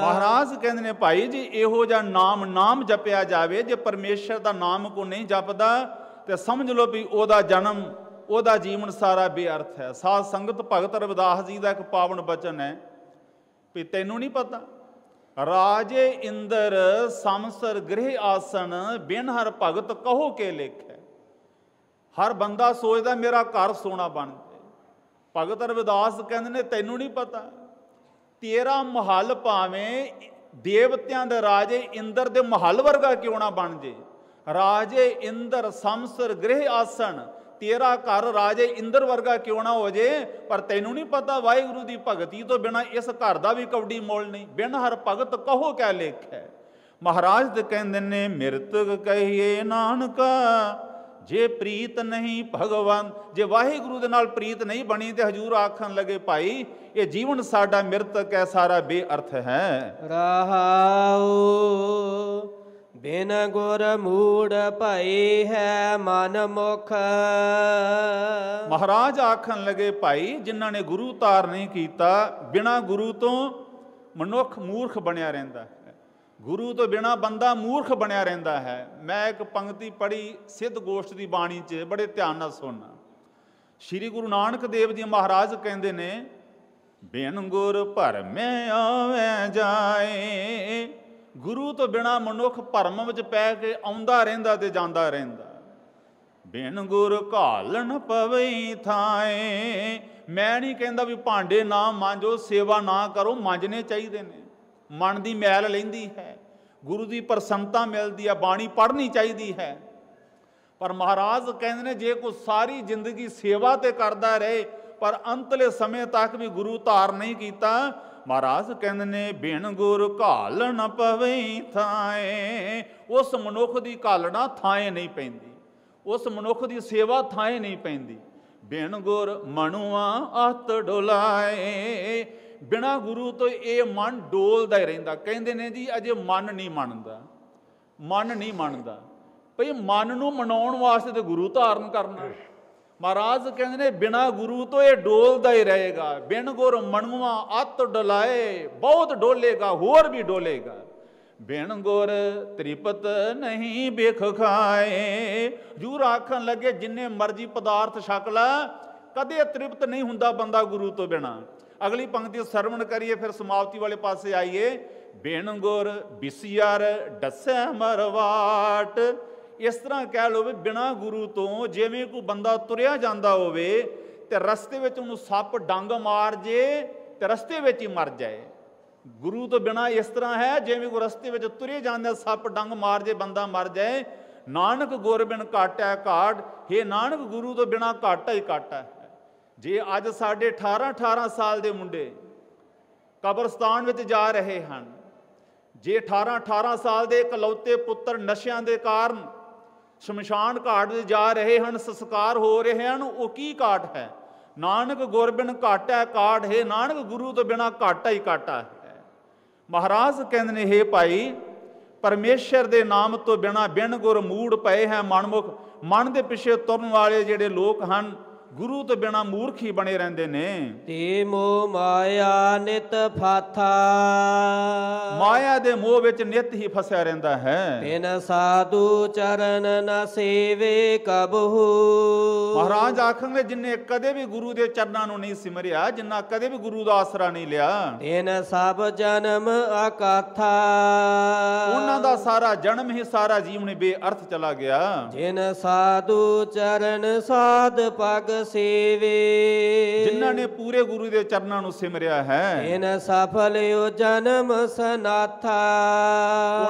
ਮਹਾਰਾਜ ਕਹਿੰਦੇ ਨੇ ਭਾਈ ਜੀ ਇਹੋ ਜਿਹਾ ਨਾਮ ਨਾਮ ਜਪਿਆ ਜਾਵੇ ਜੇ ਪਰਮੇਸ਼ਰ ਦਾ ਨਾਮ ਕੋ ਨਹੀਂ ਜਪਦਾ ਤੇ ਸਮਝ ਲਓ ਵੀ ਉਹਦਾ ਜਨਮ ਉਹਦਾ ਜੀਵਨ ਸਾਰਾ ਬੇਅਰਥ ਹੈ ਸਾਧ ਸੰਗਤ ਭਗਤ ਰਵਿਦਾਸ ਜੀ ਦਾ ਇੱਕ ਪਾਵਨ ਬਚਨ ਹੈ ਵੀ ਤੈਨੂੰ ਨਹੀਂ ਪਤਾ ਰਾਜੇ ਇੰਦਰ ਸੰਸਰ ਗ੍ਰਹਿ ਆਸਨ ਬਿਨ ਹਰ ਭਗਤ ਕਹੋ ਕੇ ਲੇਖ ਹਰ ਬੰਦਾ ਸੋਚਦਾ ਮੇਰਾ ਘਰ ਸੋਨਾ ਬਣ ਜਾਏ ਭਗਤ ਰਵਿਦਾਸ ਕਹਿੰਦੇ ਨੇ ਤੈਨੂੰ ਨਹੀਂ ਪਤਾ ਤੇਰਾ ਮਹੱਲ ਭਾਵੇਂ ਦੇਵਤਿਆਂ ਦੇ ਰਾਜੇ ਇੰਦਰ ਦੇ ਮਹੱਲ ਵਰਗਾ ਕਿਉਂ ਨਾ ਬਣ ਜੇ ਰਾਜੇ ਇੰਦਰ ਸੰਸਰ ਗ੍ਰਹਿ ਆਸਣ ਤੇਰਾ ਘਰ ਰਾਜੇ ਇੰਦਰ ਵਰਗਾ ਕਿਉਂ ਨਾ ਹੋ ਜੇ ਪਰ ਤੈਨੂੰ ਨਹੀਂ ਪਤਾ ਵਾਹਿਗੁਰੂ ਦੀ ਭਗਤੀ ਤੋਂ ਬਿਨਾ ਇਸ ਘਰ ਦਾ ਵੀ ਕਵੜੀ ਮੋਲ ਨਹੀਂ ਬਿਨ ਹਰ ਭਗਤ ਕਹੋ ਕਿਆ ਲੇਖ ਹੈ ਮਹਾਰਾਜ ਦੇ ਕਹਿੰਦੇ ਨੇ ਮਿਰਤਕ ਕਹੀਏ ਨਾਨਕਾ ਜੇ ਪ੍ਰੀਤ ਨਹੀਂ ਭਗਵਾਨ ਜੇ ਵਾਹਿਗੁਰੂ ਦੇ ਨਾਲ ਪ੍ਰੀਤ ਨਹੀਂ ਬਣੀ ਤੇ ਹਜੂਰ ਆਖਣ ਲਗੇ ਭਾਈ ਇਹ ਜੀਵਨ ਸਾਡਾ ਮਿਰਤਕ ਹੈ ਸਾਰਾ ਬੇਅਰਥ ਹੈ ਰਹਾਉ ਬਿਨ ਗੁਰ ਮੂੜ ਭਈ ਹੈ ਮਨ ਮੁਖ ਮਹਾਰਾਜ ਆਖਣ ਲਗੇ ਭਾਈ ਜਿਨ੍ਹਾਂ ਨੇ ਗੁਰੂ ਤਾਰ ਨਹੀਂ ਕੀਤਾ ਬਿਨਾ ਗੁਰੂ ਤੋਂ ਮਨੁੱਖ ਮੂਰਖ ਬਣਿਆ ਰਹਿੰਦਾ ਗੁਰੂ ਤੋਂ ਬਿਨਾ ਬੰਦਾ ਮੂਰਖ ਬਣਿਆ ਰਹਿੰਦਾ ਹੈ ਮੈਂ ਇੱਕ ਪੰਕਤੀ ਪੜ੍ਹੀ ਸਿੱਧ ਗੋਸ਼ਟ ਦੀ ਬਾਣੀ 'ਚ ਬੜੇ ਧਿਆਨ ਨਾਲ ਸੁਣਨਾ ਸ੍ਰੀ ਗੁਰੂ ਨਾਨਕ ਦੇਵ ਜੀ ਮਹਾਰਾਜ ਕਹਿੰਦੇ ਨੇ ਬਿਨ ਗੁਰ ਭਰਮੇ ਆਵੇ ਜਾਏ ਗੁਰੂ ਤੋਂ ਬਿਨਾ ਮਨੁੱਖ ਭਰਮ ਵਿੱਚ ਪੈ ਕੇ ਆਉਂਦਾ ਰਹਿੰਦਾ ਤੇ ਜਾਂਦਾ ਰਹਿੰਦਾ ਬਿਨ ਗੁਰ ਘਾਲਣ ਪਵਈ ਥਾਏ ਮੈਂ ਨਹੀਂ ਕਹਿੰਦਾ ਵੀ ਭਾਂਡੇ ਨਾ ਮਾਂਜੋ ਸੇਵਾ ਨਾ ਕਰੋ ਮਾਂਜਨੇ ਚਾਹੀਦੇ ਨੇ ਮਨ ਦੀ ਮੈਲ ਲੈਂਦੀ ਹੈ ਗੁਰੂ ਦੀ ਪ੍ਰਸੰਤਾ ਮਿਲਦੀ ਆ ਬਾਣੀ ਪੜ੍ਹਨੀ ਚਾਹੀਦੀ ਹੈ ਪਰ ਮਹਾਰਾਜ ਕਹਿੰਦੇ ਨੇ ਜੇ ਕੋ ਸਾਰੀ ਜ਼ਿੰਦਗੀ ਸੇਵਾ ਤੇ ਕਰਦਾ ਰਹੇ ਪਰ ਅੰਤਲੇ ਸਮੇਂ ਤੱਕ ਵੀ ਗੁਰੂ ਧਾਰ ਨਹੀਂ ਕੀਤਾ ਮਹਾਰਾਜ ਕਹਿੰਦੇ ਨੇ ਬਿਨ ਗੁਰ ਘਾਲਣ ਪਵੇ ਥਾਏ ਉਸ ਮਨੁੱਖ ਦੀ ਘਾਲਣਾ ਥਾਏ ਨਹੀਂ ਪੈਂਦੀ ਉਸ ਮਨੁੱਖ ਦੀ ਸੇਵਾ ਥਾਏ ਨਹੀਂ ਪੈਂਦੀ ਬਿਨ ਗੁਰ ਮਨੁਆ ਅਤ ਡੁਲਾਏ ਬਿਨਾ ਗੁਰੂ ਤੋਂ ਇਹ ਮਨ ਡੋਲਦਾ ਹੀ ਰਹਿੰਦਾ ਕਹਿੰਦੇ ਨੇ ਜੀ ਅਜੇ ਮਨ ਨਹੀਂ ਮੰਨਦਾ ਮਨ ਨਹੀਂ ਮੰਨਦਾ ਭਈ ਮਨ ਨੂੰ ਮਨਾਉਣ ਵਾਸਤੇ ਤੇ ਗੁਰੂ ਧਾਰਨ ਕਰਨਾ ਮਹਾਰਾਜ ਕਹਿੰਦੇ ਨੇ ਬਿਨਾ ਗੁਰੂ ਤੋਂ ਇਹ ਡੋਲਦਾ ਹੀ ਰਹੇਗਾ ਬਿਨ ਗੁਰ ਮਨਵਾ ਅਤ ਡਲਾਏ ਬਹੁਤ ਡੋਲੇਗਾ ਹੋਰ ਵੀ ਡੋਲੇਗਾ ਬਿਨ ਗੁਰ ਤ੍ਰਿਪਤ ਨਹੀਂ ਬਿਖ ਖਾਏ ਜੂ ਰੱਖਣ ਲੱਗੇ ਜਿੰਨੇ ਮਰਜ਼ੀ ਪਦਾਰਥ ਛਕ ਲੈ ਕਦੇ ਤ੍ਰਿਪਤ ਨਹੀਂ ਹੁੰਦਾ ਬੰਦਾ ਗੁਰੂ ਤੋਂ ਬਿਨਾ ਅਗਲੀ ਪੰਕਤੀ ਸਰਵਣ ਕਰੀਏ ਫਿਰ ਸਮਾਪਤੀ ਵਾਲੇ ਪਾਸੇ ਆਈਏ ਬੇਣ ਗੁਰ ਬਿਸਿਆਰ ਡਸੈ ਮਰਵਾਟ ਇਸ ਤਰ੍ਹਾਂ ਕਹਿ ਲਓ ਵੀ ਬਿਨਾ ਗੁਰੂ ਤੋਂ ਜਿਵੇਂ ਕੋਈ ਬੰਦਾ ਤੁਰਿਆ ਜਾਂਦਾ ਹੋਵੇ ਤੇ ਰਸਤੇ ਵਿੱਚ ਉਹਨੂੰ ਸੱਪ ਡੰਗ ਮਾਰ ਜੇ ਤੇ ਰਸਤੇ ਵਿੱਚ ਹੀ ਮਰ ਜਾਏ ਗੁਰੂ ਤੋਂ ਬਿਨਾ ਇਸ ਤਰ੍ਹਾਂ ਹੈ ਜਿਵੇਂ ਕੋ ਰਸਤੇ ਵਿੱਚ ਤੁਰੇ ਜਾਂਦਾ ਸੱਪ ਡੰਗ ਮਾਰ ਜੇ ਬੰਦਾ ਮਰ ਜਾਏ ਨਾਨਕ ਗੁਰ ਬਿਨ ਕਾਟਿਆ ਘਾਟ ਹੇ ਨਾਨਕ ਗੁਰੂ ਤੋਂ ਬਿਨਾ ਕਾਟਾ ਹੀ ਘਾਟਾ ਜੇ ਅੱਜ ਸਾਡੇ 18 18 ਸਾਲ ਦੇ ਮੁੰਡੇ ਕਬਰਸਤਾਨ ਵਿੱਚ ਜਾ ਰਹੇ ਹਨ ਜੇ 18 18 ਸਾਲ ਦੇ ਇਕਲੌਤੇ ਪੁੱਤਰ ਨਸ਼ਿਆਂ ਦੇ ਕਾਰਨ ਸ਼ਮਸ਼ਾਨ ਘਾਟ ਵਿੱਚ ਜਾ ਰਹੇ ਹਨ ਸੰਸਕਾਰ ਹੋ ਰਹੇ ਹਨ ਉਹ ਕੀ ਘਾਟ ਹੈ ਨਾਨਕ ਗੁਰਬਿਨ ਘਾਟਾ ਕਾਟ ਹੈ ਨਾਨਕ ਗੁਰੂ ਤੋਂ ਬਿਨਾ ਘਾਟਾ ਹੀ ਘਾਟਾ ਹੈ ਮਹਾਰਾਜ ਕਹਿੰਦੇ ਨੇ ਹੇ ਭਾਈ ਪਰਮੇਸ਼ਰ ਦੇ ਨਾਮ ਤੋਂ ਬਿਨਾ ਬਿਨ ਗੁਰ ਮੂੜ ਪਏ ਹੈ ਮਨਮੁਖ ਮਨ ਦੇ ਪਿੱਛੇ ਤੁਰਨ ਵਾਲੇ ਜਿਹੜੇ ਲੋਕ ਹਨ ਗੁਰੂ ਤੋਂ ਬਿਨਾ ਮੂਰਖ ਹੀ ਬਣੇ ਰਹਿੰਦੇ ਨੇ ਤੇ ਮੋ ਮਾਇਆ ਨਿਤ ਫਾਥਾ ਮਾਇਆ ਦੇ ਮੋਹ ਵਿੱਚ ਨਿਤ ਹੀ ਫਸਿਆ ਰਹਿੰਦਾ ਹੈ ਬਿਨ ਸਾਧੂ ਚਰਨ ਨ ਸੇਵੇ ਕਬਹੂ ਮਹਾਰਾਜ ਆਖਣਗੇ ਜਿੰਨੇ ਕਦੇ ਵੀ ਗੁਰੂ ਦੇ ਚਰਨਾਂ ਨੂੰ ਨਹੀਂ ਸਿਮਰਿਆ ਜਿੰਨਾ ਕਦੇ ਵੀ ਗੁਰੂ ਦਾ ਆਸਰਾ ਨਹੀਂ ਲਿਆ ਤਿਨ ਸਭ ਜਨਮ ਅਕਾਥਾ ਉਹਨਾਂ ਦਾ ਸਾਰਾ ਜਨਮ ਹੀ ਸਾਰਾ ਜੀਵਨ ਬੇਅਰਥ ਚਲਾ ਗਿਆ ਜਿਨ ਸਾਧੂ ਚਰਨ ਸਾਧ ਪਗ ਸੇਵੇ ਜਿਨ੍ਹਾਂ ਨੇ ਪੂਰੇ ਗੁਰੂ ਦੇ ਚਰਨਾਂ ਨੂੰ ਸਿਮਰਿਆ ਹੈ ਇਹਨ ਸਫਲ ਹੋ ਜਨਮ ਸਨਾਥਾ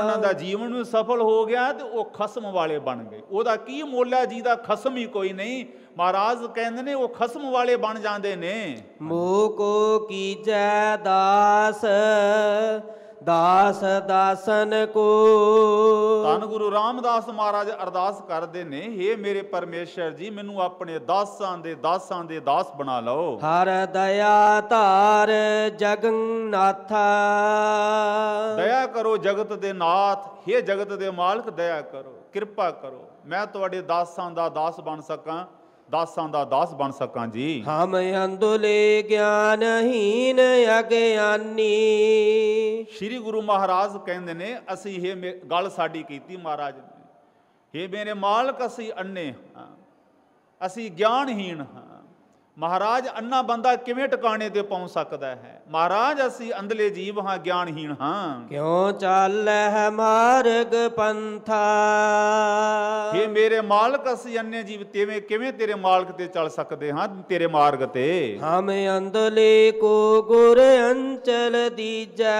ਉਹਨਾਂ ਦਾ ਜੀਵਨ ਵੀ ਸਫਲ ਹੋ ਗਿਆ ਤੇ ਉਹ ਖਸਮ ਵਾਲੇ ਬਣ ਗਏ ਉਹਦਾ ਕੀ ਹੈ ਜੀ ਦਾ ਖਸਮ ਹੀ ਕੋਈ ਨਹੀਂ ਮਹਾਰਾਜ ਕਹਿੰਦੇ ਨੇ ਉਹ ਖਸਮ ਵਾਲੇ ਬਣ ਜਾਂਦੇ ਨੇ ਮੋਹ ਕੋ ਕੀਜੈ ਦਾਸ ਦਾਸ ਦਾਸਨ ਕੋ ਧੰਨ ਗੁਰੂ ਰਾਮਦਾਸ ਮਹਾਰਾਜ ਅਰਦਾਸ ਕਰਦੇ ਨੇ हे ਮੇਰੇ ਪਰਮੇਸ਼ਰ ਜੀ ਮੈਨੂੰ ਆਪਣੇ ਦਾਸਾਂ ਦੇ ਦਾਸਾਂ ਦੇ ਦਾਸ ਬਣਾ ਲਓ ਹਰ ਦਇਆ ਧਾਰ ਜਗਨਨਾਥਾ ਦਇਆ ਕਰੋ ਜਗਤ ਦੇ ਨਾਥ हे ਜਗਤ ਦੇ ਮਾਲਕ ਦਇਆ ਕਰੋ ਕਿਰਪਾ ਕਰੋ ਮੈਂ ਤੁਹਾਡੇ ਦਾਸਾਂ ਦਾ ਦਾਸ ਬਣ ਸਕਾਂ ਦਾਸਾਂ ਦਾ ਦਾਸ ਬਣ ਸਕਾਂ ਜੀ ਹਮ ਅੰਦੁਲੇ ਗਿਆਨਹੀਨ ਅਗਿਆਨੀ ਸ੍ਰੀ ਗੁਰੂ ਮਹਾਰਾਜ ਕਹਿੰਦੇ ਨੇ ਅਸੀਂ ਇਹ ਗੱਲ ਸਾਡੀ ਕੀਤੀ ਮਹਾਰਾਜ ਨੇ ਇਹ ਮੇਰੇ ਮਾਲਕ ਅਸੀਂ ਅੰਨੇ ਹਾਂ ਅਸੀਂ ਗਿਆਨਹੀਨ ਹਾਂ ਮਹਾਰਾਜ ਅੰਨਾ ਬੰਦਾ ਕਿਵੇਂ ਟਿਕਾਣੇ ਤੇ ਪਹੁੰਚ ਸਕਦਾ ਹੈ ਮਹਾਰਾਜ ਅਸੀਂ ਅੰਧਲੇ ਜੀਵ ਹਾਂ ਗਿਆਨਹੀਣ ਹਾਂ ਕਿਉਂ ਹੈ ਮਾਰਗ ਪੰਥਾ ਇਹ ਮੇਰੇ ਮਾਲਕ ਅਸੀਂ ਅੰਨੇ ਜੀਵ ਤੇਵੇਂ ਕਿਵੇਂ ਤੇਰੇ ਮਾਲਕ ਤੇ ਚੱਲ ਸਕਦੇ ਹਾਂ ਤੇਰੇ ਮਾਰਗ ਤੇ ਹਮ ਅੰਧਲੇ ਕੋ ਗੁਰ ਅੰਚਲ ਦੀਜੈ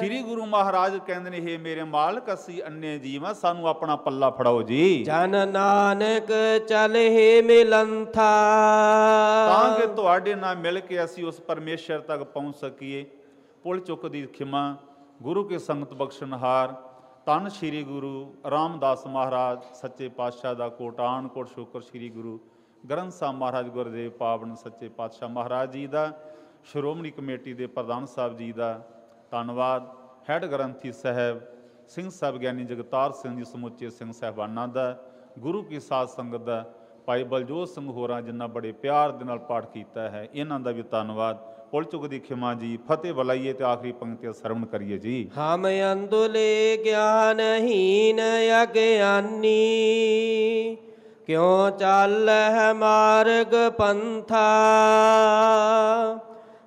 ਸ੍ਰੀ ਗੁਰੂ ਮਹਾਰਾਜ ਕਹਿੰਦੇ ਨੇ ਇਹ ਮੇਰੇ ਮਾਲਕ ਅਸੀਂ ਅੰਨੇ ਜੀਵ ਹਾਂ ਸਾਨੂੰ ਆਪਣਾ ਪੱਲਾ ਫੜਾਓ ਜੀ ਜਨ ਨਾਨਕ ਚੱਲ ਮਿਲੰਥਾ ਤਾਂ ਕਿ ਤੁਹਾਡੇ ਨਾਲ ਮਿਲ ਕੇ ਅਸੀਂ ਉਸ ਪਰਮੇਸ਼ਰ ਤੱਕ ਪਹੁੰਚ ਸਕੀਏ ਪੁੱਲ ਚੁੱਕ ਦੀ ਖਿਮਾ ਗੁਰੂ ਕੇ ਸੰਗਤ ਬਖਸ਼ਨਹਾਰ ਤਨ ਸ੍ਰੀ ਗੁਰੂ ਰਾਮਦਾਸ ਮਹਾਰਾਜ ਸੱਚੇ ਪਾਤਸ਼ਾਹ ਦਾ ਕੋਟਾਨ ਕੋਟ ਸ਼ੁਕਰ ਸ੍ਰੀ ਗੁਰੂ ਗ੍ਰੰਥ ਸਾਹਿਬ ਮਹਾਰਾਜ ਗੁਰਦੇਵ ਪਾਵਨ ਸੱਚੇ ਪਾਤਸ਼ਾਹ ਮਹਾਰਾਜ ਜੀ ਦਾ ਸ਼੍ਰੋਮਣੀ ਕਮੇਟੀ ਦੇ ਪ੍ਰਧਾਨ ਸਾਹਿਬ ਜੀ ਦਾ ਧੰਨਵਾਦ ਹੈਡ ਗ੍ਰੰਥੀ ਸਾਹਿਬ ਸਿੰਘ ਸਾਹਿਬ ਗਿਆਨੀ ਜਗਤਾਰ ਸਿੰਘ ਜੀ ਸਮੁੱਚੇ ਸਿੰਘ ਸਹਿਬਾਨਾਂ ਦਾ ਗੁਰੂ ਕੀ ਸਾਧ ਸੰਗਤ ਦਾ ਭਾਈ ਬਲਜੋਤ ਸਿੰਘ ਹੋਰਾਂ ਜਿੰਨਾ ਬੜੇ ਪਿਆਰ ਦੇ ਨਾਲ ਪਾਠ ਕੀਤਾ ਹੈ ਇਹਨਾਂ ਦਾ ਵੀ ਧੰਨਵਾਦ ਪੁੱਲ ਚੁਗ ਦੀ ਖਿਮਾ ਜੀ ਫਤਿਹ ਬੁਲਾਈਏ ਤੇ ਆਖਰੀ ਪੰਕਤੀ ਸਰਵਣ ਕਰੀਏ ਜੀ ਹਮ ਅੰਦੁਲੇ ਗਿਆਨਹੀਨ ਅਗਿਆਨੀ ਕਿਉ ਚੱਲ ਹੈ ਮਾਰਗ ਪੰਥਾ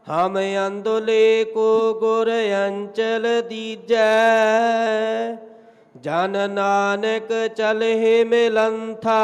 ਹਮ ਅੰਦੁਲੇ ਕੋ ਗੁਰ ਅੰਚਲ ਦੀਜੈ ਜਨ ਨਾਨਕ ਚਲਹਿ ਮਿਲੰਥਾ